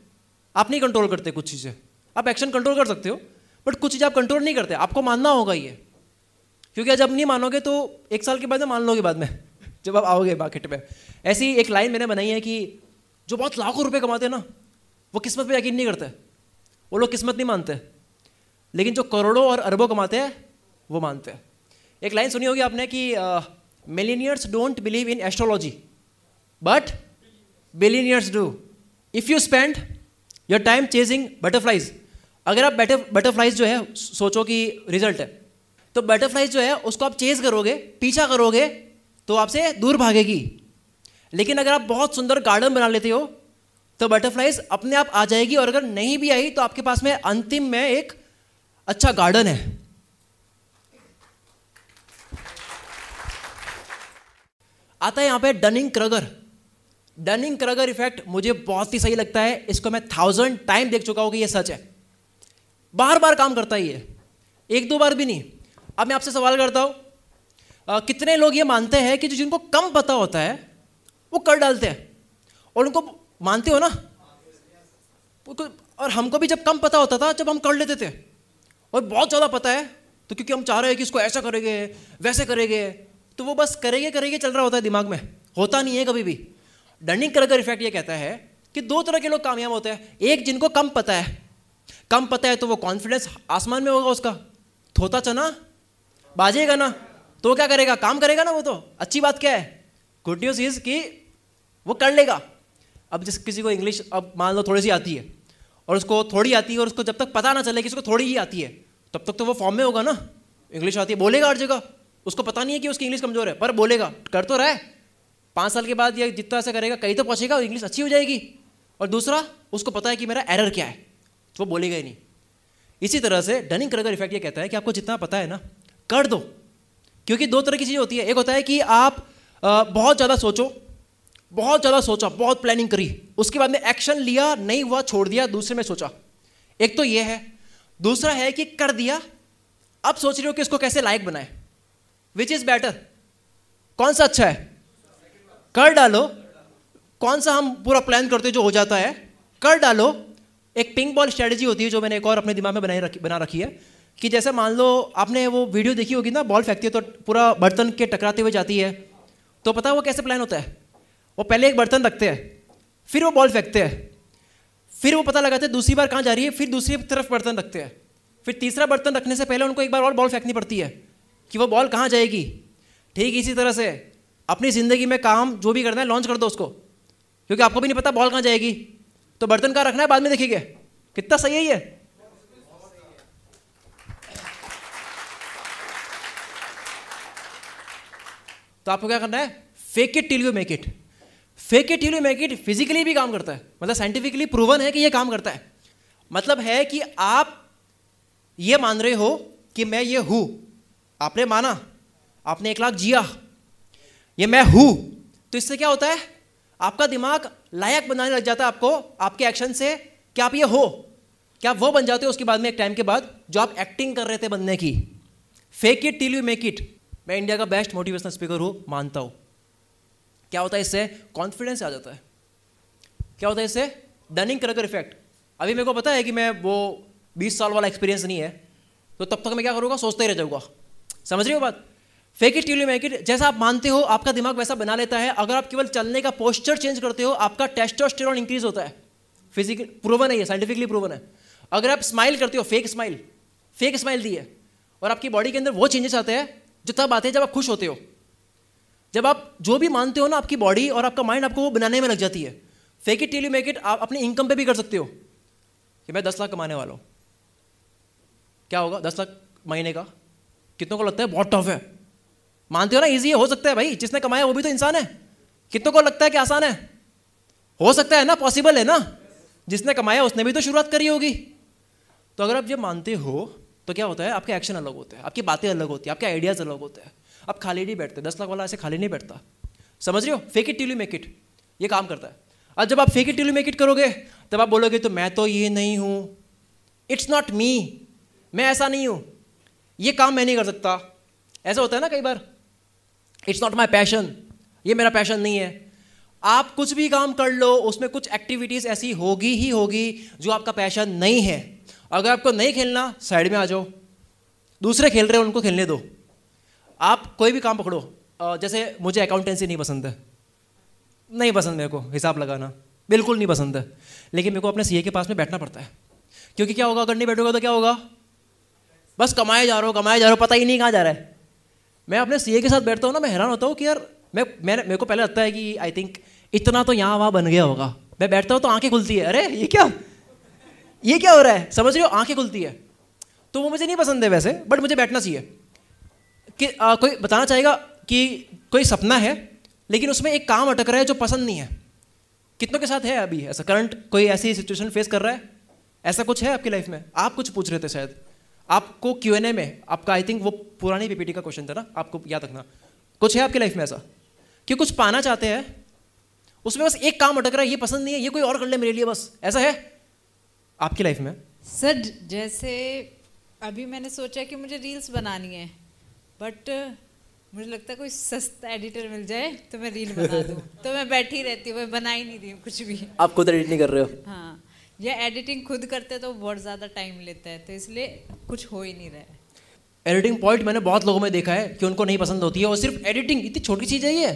आप नहीं कंट्रोल करते कुछ चीज़ें आप एक्शन कंट्रोल कर सकते हो बट कुछ चीज़ें आप कंट्रोल नहीं करते आपको मानना होगा ये क्योंकि जब नहीं मानोगे तो एक साल के बाद में मान लोगे बाद में जब आप आओगे मार्केट में ऐसी एक लाइन मैंने बनाई है कि जो बहुत लाखों रुपए कमाते हैं ना वो किस्मत पे यकीन नहीं करते वो लोग किस्मत नहीं मानते लेकिन जो करोड़ों और अरबों कमाते हैं वो मानते हैं एक लाइन सुनी होगी आपने कि millionaires don't believe in astrology but billionaires do. If you spend your time chasing butterflies, अगर आप बटर बटरफ्लाइज जो है सोचो कि रिजल्ट है तो बटरफ्लाइज जो है उसको आप चेज करोगे पीछा करोगे तो आपसे दूर भागेगी लेकिन अगर आप बहुत सुंदर गार्डन बना लेते हो तो बटरफ्लाइज अपने आप आ जाएगी और अगर नहीं भी आई तो आपके पास में अंतिम में एक अच्छा गार्डन है आता है यहां पे Dunning Kruger Dunning Kruger effect मुझे बहुत ही सही लगता है इसको मैं थाउजेंड टाइम देख चुका हूँ कि ये सच है बार बार काम करता ही ये एक दो बार भी नहीं अब मैं आपसे सवाल करता हूँ कितने लोग ये मानते हैं कि जो जिनको कम पता होता है वो कर डालते हैं और उनको मानते हो ना और हमको भी जब कम पता होता था जब हम कर लेते थे और बहुत ज़्यादा पता है तो क्योंकि हम चाह रहे हैं कि इसको ऐसा करेंगे वैसे करेंगे तो वो बस करेंगे करेंगे चल रहा होता है दिमाग में होता नहीं है कभी भी डर्निंग कर इफेक्ट ये कहता है कि दो तरह के लोग कामयाब होते हैं एक जिनको कम पता है कम पता है तो वो कॉन्फिडेंस आसमान में होगा उसका थोता चना बाजेगा ना तो क्या करेगा काम करेगा ना वो तो अच्छी बात क्या है गुड न्यूज़ इज़ कि वो कर लेगा अब जिस किसी को इंग्लिश अब मान लो थोड़ी सी आती है और उसको थोड़ी आती है और उसको जब तक पता ना चले कि उसको थोड़ी ही आती है तब तक तो वो फॉर्म में होगा ना इंग्लिश आती है बोलेगा हर जगह उसको पता नहीं है कि उसकी इंग्लिश कमज़ोर है पर बोलेगा कर तो रहा है पाँच साल के बाद ये जितना ऐसा करेगा कहीं तो पहुँचेगा और इंग्लिश अच्छी हो जाएगी और दूसरा उसको पता है कि मेरा एरर क्या है तो वो बोलेगा ही नहीं इसी तरह से डनिंग क्रगर इफेक्ट ये कहता है कि आपको जितना पता है ना कर दो क्योंकि दो तरह की चीज़ होती है एक होता है कि आप बहुत ज़्यादा सोचो बहुत ज़्यादा सोचा बहुत प्लानिंग करी उसके बाद में एक्शन लिया नहीं हुआ छोड़ दिया दूसरे में सोचा एक तो ये है दूसरा है कि कर दिया अब सोच रहे हो कि इसको कैसे लायक बनाए विच इज़ बेटर कौन सा अच्छा है कर डालो कौन सा हम पूरा प्लान करते जो हो जाता है कर डालो एक पिंक बॉल स्ट्रेटजी होती है जो मैंने एक और अपने दिमाग में बनाई रखी बना रखी है कि जैसे मान लो आपने वो वीडियो देखी होगी ना बॉल फेंकती है तो पूरा बर्तन के टकराते हुए जाती है तो पता है वो कैसे प्लान होता है वो पहले एक बर्तन रखते हैं फिर वो बॉल फेंकते हैं फिर वो पता लगाते हैं दूसरी बार कहाँ जा रही है फिर दूसरी तरफ बर्तन रखते हैं फिर तीसरा बर्तन रखने से पहले उनको एक बार और बॉल फेंकनी पड़ती है कि वो बॉल कहाँ जाएगी ठीक इसी तरह से अपनी ज़िंदगी में काम जो भी करना है लॉन्च कर दो उसको क्योंकि आपको भी नहीं पता बॉल कहाँ जाएगी तो बर्तन कहाँ रखना है बाद में देखेंगे कितना सही है ये तो आपको क्या करना है fake it till you make it fake it till you make it physically भी काम करता है मतलब साइंटिफिकली प्रूवन है कि ये काम करता है मतलब है कि आप ये मान रहे हो कि मैं ये हूं आपने माना आपने एक लाख जिया ये मैं हूं तो इससे क्या होता है आपका दिमाग लायक बनाने लग जाता है आपको आपके एक्शन से क्या आप ये हो क्या वो बन जाते हो उसके बाद में एक टाइम के बाद जो आप एक्टिंग कर रहे थे बनने की fake it till you make it मैं इंडिया का बेस्ट मोटिवेशनल स्पीकर हूं मानता हूं क्या होता है इससे कॉन्फिडेंस आ जाता है क्या होता है इससे डनिंग क्रगर इफेक्ट अभी मेरे को पता है कि मैं वो बीस साल वाला एक्सपीरियंस नहीं है तो तब तक मैं क्या करूँगा सोचते ही रह जाऊँगा समझ रही हो बात fake it you make it जैसा आप मानते हो आपका दिमाग वैसा बना लेता है अगर आप केवल चलने का पोस्चर चेंज करते हो आपका टेस्टोस्टेरॉन इंक्रीज होता है फिजिकल प्रूवन है साइंटिफिकली प्रूवन है अगर आप स्माइल करते हो फेक स्माइल फेक स्माइल दी है और आपकी बॉडी के अंदर वो चेंजेस आते हैं जो तब आते हैं जब आप खुश होते हो जब आप जो भी मानते हो ना आपकी बॉडी और आपका माइंड आपको वो बनाने में लग जाती है fake it till you make it आप अपने इनकम पे भी कर सकते हो कि मैं दस लाख कमाने वाला हूँ क्या होगा दस लाख महीने का कितनों को लगता है बहुत टफ है मानते हो ना इजी है हो सकता है भाई जिसने कमाया वो भी तो इंसान है कितनों को लगता है कि आसान है हो सकता है ना पॉसिबल है ना जिसने कमाया उसने भी तो शुरुआत करी होगी तो अगर आप जब मानते हो तो क्या होता है आपके एक्शन अलग होते हैं आपकी बातें अलग होती हैं आपके आइडियाज़ अलग होते हैं आप खाली नहीं बैठते दस लाख वाला ऐसे खाली नहीं बैठता समझ रहे हो fake it till you make it ये काम करता है और जब आप fake it till you make it करोगे तब आप बोलोगे तो मैं तो ये नहीं हूँ इट्स नॉट मी मैं ऐसा नहीं हूँ ये काम मैं नहीं कर सकता ऐसा होता है ना कई बार इट्स नॉट माई पैशन ये मेरा पैशन नहीं है आप कुछ भी काम कर लो उसमें कुछ एक्टिविटीज़ ऐसी होगी ही होगी जो आपका पैशन नहीं है अगर आपको नहीं खेलना साइड में आ जाओ दूसरे खेल रहे हैं उनको खेलने दो आप कोई भी काम पकड़ो जैसे मुझे अकाउंटेंसी नहीं पसंद है नहीं पसंद मेरे को हिसाब लगाना बिल्कुल नहीं पसंद है लेकिन मेरे को अपने सीए के पास में बैठना पड़ता है क्योंकि क्या होगा अगर नहीं बैठोगे तो क्या होगा बस कमाए जा रहे हो कमाए जा रहे हो पता ही नहीं कहाँ जा रहा है मैं अपने सीए के साथ बैठता हूँ ना मैं हैरान होता हूँ कि यार मैं मैंने मेरे को पहले लगता है कि आई थिंक इतना तो यहाँ वहाँ बन गया होगा मैं बैठता हूँ तो आंखें खुलती है अरे ये क्या ये क्या हो रहा है समझ रहे हो आंखें खुलती है तो वो मुझे नहीं पसंद है वैसे बट मुझे बैठना चाहिए कि आ, कोई बताना चाहेगा कि कोई सपना है लेकिन उसमें एक काम अटक रहा है जो पसंद नहीं है कितनों के साथ है अभी ऐसा करंट कोई ऐसी सिचुएशन फेस कर रहा है ऐसा कुछ है आपकी लाइफ में आप कुछ पूछ रहे थे शायद आपको क्यू एन ए में आपका आई थिंक वो पुरानी पीपीटी का क्वेश्चन था ना आपको याद रखना कुछ है आपकी लाइफ में ऐसा कि कुछ पाना चाहते हैं उसमें बस एक काम अटक रहा है ये पसंद नहीं है ये कोई और कर ले मेरे लिए बस ऐसा है आपकी लाइफ में सर जैसे अभी मैंने सोचा कि मुझे रील्स बनानी है बट मुझे लगता है कोई सस्ता एडिटर मिल जाए तो मैं रील बना दूँ तो मैं बैठी रहती हूँ मैं बना ही नहीं रही हूँ कुछ भी आप खुद एडिट नहीं कर रहे हो हाँ ये एडिटिंग खुद करते तो बहुत ज़्यादा टाइम लेता है तो इसलिए कुछ हो ही नहीं रहा है एडिटिंग पॉइंट मैंने बहुत लोगों में देखा है कि उनको नहीं पसंद होती है और सिर्फ एडिटिंग इतनी छोटी चीज़ है ये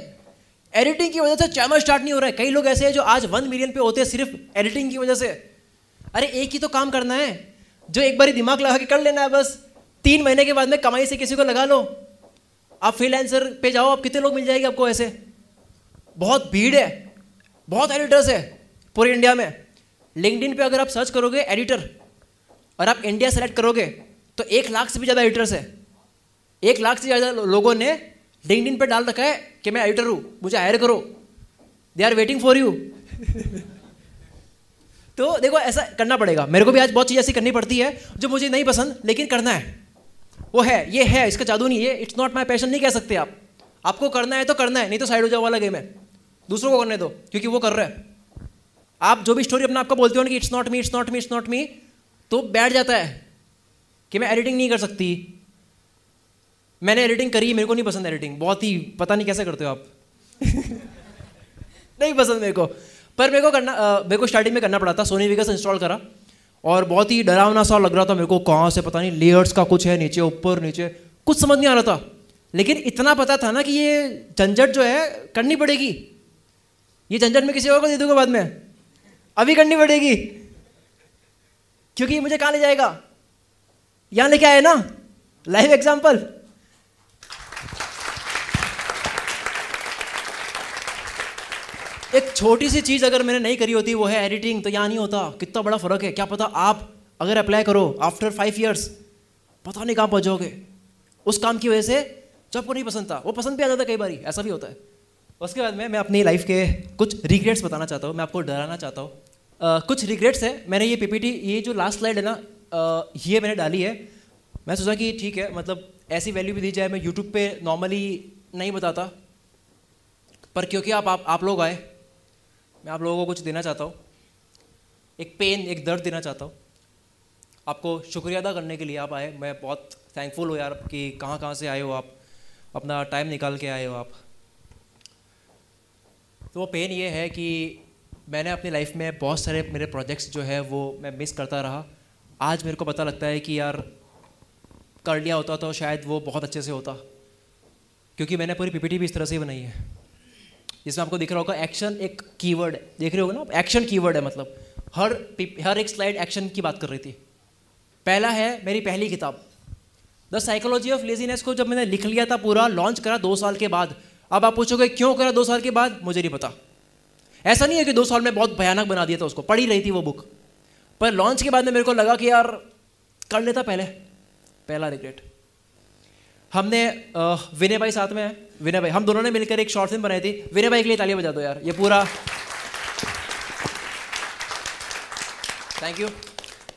एडिटिंग की वजह से चैनल स्टार्ट नहीं हो रहा है कई लोग ऐसे हैं जो आज वन मिलियन पे होते हैं सिर्फ एडिटिंग की वजह से अरे एक ही तो काम करना है जो एक बार दिमाग लगा के कर लेना है बस तीन महीने के बाद में कमाई से किसी को लगा लो आप फ्रीलांसर पे जाओ आप कितने लोग मिल जाएंगे आपको ऐसे बहुत भीड़ है बहुत एडिटर्स है पूरे इंडिया में लिंकडिन पे अगर आप सर्च करोगे एडिटर और आप इंडिया सेलेक्ट करोगे तो एक लाख से भी ज़्यादा एडिटर्स है एक लाख से ज़्यादा लोगों ने लिंकडिन पे डाल रखा है कि मैं एडिटर हूँ मुझे हायर करो they are waiting for you तो देखो ऐसा करना पड़ेगा मेरे को भी आज बहुत चीज़ ऐसी करनी पड़ती है जो मुझे नहीं पसंद लेकिन करना है वो है ये है इसका जादू नहीं है इट्स नॉट माई पैशन नहीं कह सकते आप आपको करना है तो करना है नहीं तो साइड हो जाओ वाला गेम है दूसरों को करने दो क्योंकि वो कर रहे हैं आप जो भी स्टोरी अपना आपको बोलते हो ना कि it's not me it's not me it's not me तो बैठ जाता है कि मैं एडिटिंग नहीं कर सकती मैंने एडिटिंग करी मेरे को नहीं पसंद एडिटिंग बहुत ही पता नहीं कैसे करते हो आप नहीं पसंद मेरे को पर मेरे को करना आ, मेरे को स्टार्टिंग में करना पड़ा था सोनी विगस इंस्टॉल करा और बहुत ही डरावना सा लग रहा था मेरे को कहाँ से पता नहीं लेयर्स का कुछ है नीचे ऊपर नीचे कुछ समझ नहीं आ रहा था लेकिन इतना पता था ना कि ये झंझट जो है करनी पड़ेगी ये झंझट में किसी और को दे दूंगा बाद में अभी करनी पड़ेगी क्योंकि मुझे कहाँ ले जाएगा यहां लेके आए ना लाइव एग्जाम्पल एक छोटी सी चीज़ अगर मैंने नहीं करी होती वो है एडिटिंग तो यहाँ नहीं होता कितना बड़ा फ़र्क है क्या पता आप अगर अप्लाई करो आफ्टर फाइव ईयर्स पता नहीं कहां पहुंचोगे उस काम की वजह से जब को नहीं पसंद था वो पसंद भी आ जाता कई बार ऐसा भी होता है उसके बाद में मैं अपनी लाइफ के कुछ रिग्रेट्स बताना चाहता हूँ मैं आपको डराना चाहता हूँ कुछ रिग्रेट्स हैं मैंने ये पीपीटी ये जो लास्ट स्लाइड है ना ये मैंने डाली है मैं सोचा कि ठीक है मतलब ऐसी वैल्यू भी दी जाए मैं यूट्यूब पे नॉर्मली नहीं बताता पर क्योंकि आप आप, आप लोग आए मैं आप लोगों को कुछ देना चाहता हूँ एक पेन एक दर्द देना चाहता हूँ आपको शुक्रिया अदा करने के लिए आप आए मैं बहुत थैंकफुल हूँ यार कि कहाँ कहाँ से आए हो आप अपना टाइम निकाल के आए हो आप तो वो पेन ये है कि मैंने अपनी लाइफ में बहुत सारे मेरे प्रोजेक्ट्स जो है वो मैं मिस करता रहा आज मेरे को पता लगता है कि यार कर लिया होता तो शायद वो बहुत अच्छे से होता क्योंकि मैंने पूरी पीपीटी भी इस तरह से ही बनाई है जिसमें आपको दिख रहा होगा एक्शन एक कीवर्ड है देख रहे होगा ना एक्शन कीवर्ड है मतलब हर हर एक स्लाइड एक्शन की बात कर रही थी पहला है मेरी पहली किताब द साइकोलॉजी ऑफ लेजीनेस को जब मैंने लिख लिया था पूरा लॉन्च करा दो साल के बाद अब आप पूछोगे क्यों करा दो साल के बाद मुझे नहीं पता ऐसा नहीं है कि दो साल में बहुत भयानक बना दिया था उसको पढ़ी रही थी वो बुक पर लॉन्च के बाद में मेरे को लगा कि यार कर लेता पहले पहला रिग्रेट हमने विनय भाई साथ में है विनय भाई हम दोनों ने मिलकर एक शॉर्ट फिल्म बनाई थी विनय भाई के लिए तालियां बजा दो यार ये पूरा थैंक यू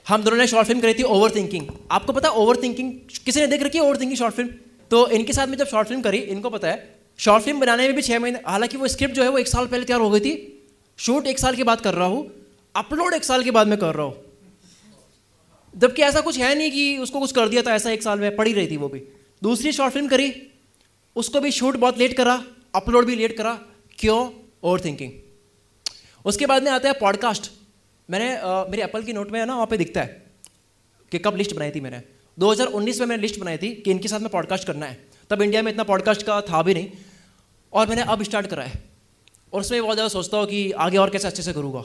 हम दोनों ने शॉर्ट फिल्म करी थी ओवर थिंकिंग आपको पता ओवर थिंकिंग किसी ने देख रखी है ओवर थिंकिंग शॉर्ट फिल्म तो इनके साथ में जब शॉर्ट फिल्म करी इनको पता है शॉर्ट फिल्म बनाने में भी छः महीने हालांकि वो स्क्रिप्ट जो है वो एक साल पहले तैयार हो गई थी शूट एक साल के बाद कर रहा हूँ अपलोड एक साल के बाद मैं कर रहा हूँ जबकि ऐसा कुछ है नहीं कि उसको कुछ कर दिया था तो ऐसा एक साल में पड़ी रही थी वो भी दूसरी शॉर्ट फिल्म करी उसको भी शूट बहुत लेट करा अपलोड भी लेट करा क्यों ओवर थिंकिंग उसके बाद में आता है पॉडकास्ट मैंने आ, मेरे एप्पल की नोट में है ना वहाँ पे दिखता है कि कब लिस्ट बनाई थी मैंने 2019 में मैंने लिस्ट बनाई थी कि इनके साथ में पॉडकास्ट करना है तब इंडिया में इतना पॉडकास्ट का था भी नहीं और मैंने अब स्टार्ट करा है और उसमें बहुत ज़्यादा सोचता हूँ कि आगे और कैसे अच्छे से करूँगा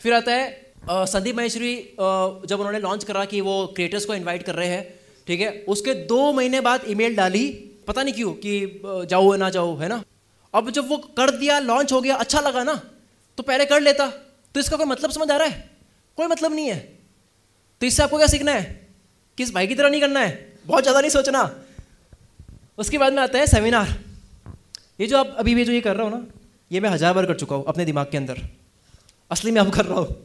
फिर आता है संदीप महेश्वरी जब उन्होंने लॉन्च करा कि वो क्रिएटर्स को इन्वाइट कर रहे हैं ठीक है उसके दो महीने बाद ईमेल डाली पता नहीं क्यों कि जाओ ना जाओ है ना अब जब वो कर दिया लॉन्च हो गया अच्छा लगा ना तो पहले कर लेता तो इसका कोई मतलब समझ आ रहा है कोई मतलब नहीं है तो इससे आपको क्या सीखना है कि इस भाई की तरह नहीं करना है बहुत ज़्यादा नहीं सोचना उसके बाद में आता है सेमिनार ये जो आप अभी भी जो ये कर रहे हो ना ये मैं हज़ार बार कर चुका हूँ अपने दिमाग के अंदर असली में अब कर रहा हूँ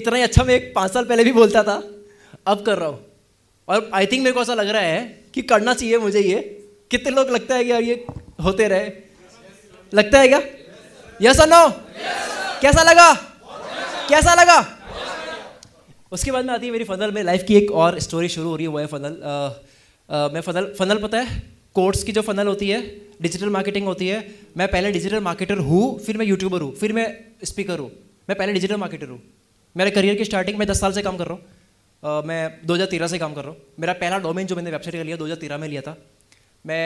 इतना ही अच्छा मैं एक पाँच साल पहले भी बोलता था अब कर रहा हूँ और आई थिंक मेरे को ऐसा लग रहा है कि करना चाहिए मुझे ये कितने लोग लगता है कि यार ये होते रहे लगता है क्या यस और नो कैसा लगा कैसा लगा उसके बाद में आती है मेरी फनल में लाइफ की एक और स्टोरी शुरू हो रही है वो है फनल मैं फनल फनल पता है कोर्ट्स की जो फनल होती है डिजिटल मार्केटिंग होती है मैं पहले डिजिटल मार्केटर हूँ फिर मैं यूट्यूबर हूँ फिर मैं स्पीकर हूँ मैं पहले डिजिटल मार्केटर हूँ मेरे करियर की स्टार्टिंग मैं दस साल से काम कर रहा हूँ मैं दो से काम कर रहा हूँ मेरा पहला डोमेन जो मैंने वेबसाइट का लिया दो में लिया था मैं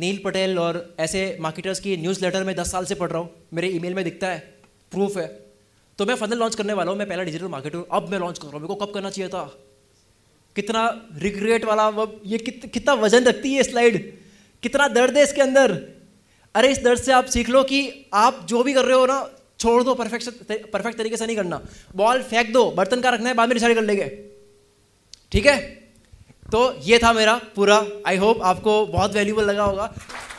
नील पटेल और ऐसे मार्केटर्स की न्यूज़ लेटर में दस साल से पढ़ रहा हूँ मेरे ईमेल में दिखता है प्रूफ है तो मैं फनल लॉन्च करने वाला हूँ मैं पहला डिजिटल मार्केटर अब मैं लॉन्च कर रहा हूँ मेरे को कब करना चाहिए था कितना रिग्रेट वाला ये कित, कितना वजन रखती है स्लाइड कितना दर्द है इसके अंदर अरे इस दर्द से आप सीख लो कि आप जो भी कर रहे हो ना छोड़ दो परफेक्ट परफेक्ट तरीके से नहीं करना बॉल फेंक दो बर्तन का रखना है बाद में डिसाइड कर लेंगे ठीक है तो ये था मेरा पूरा आई होप आपको बहुत वैल्यूबल लगा होगा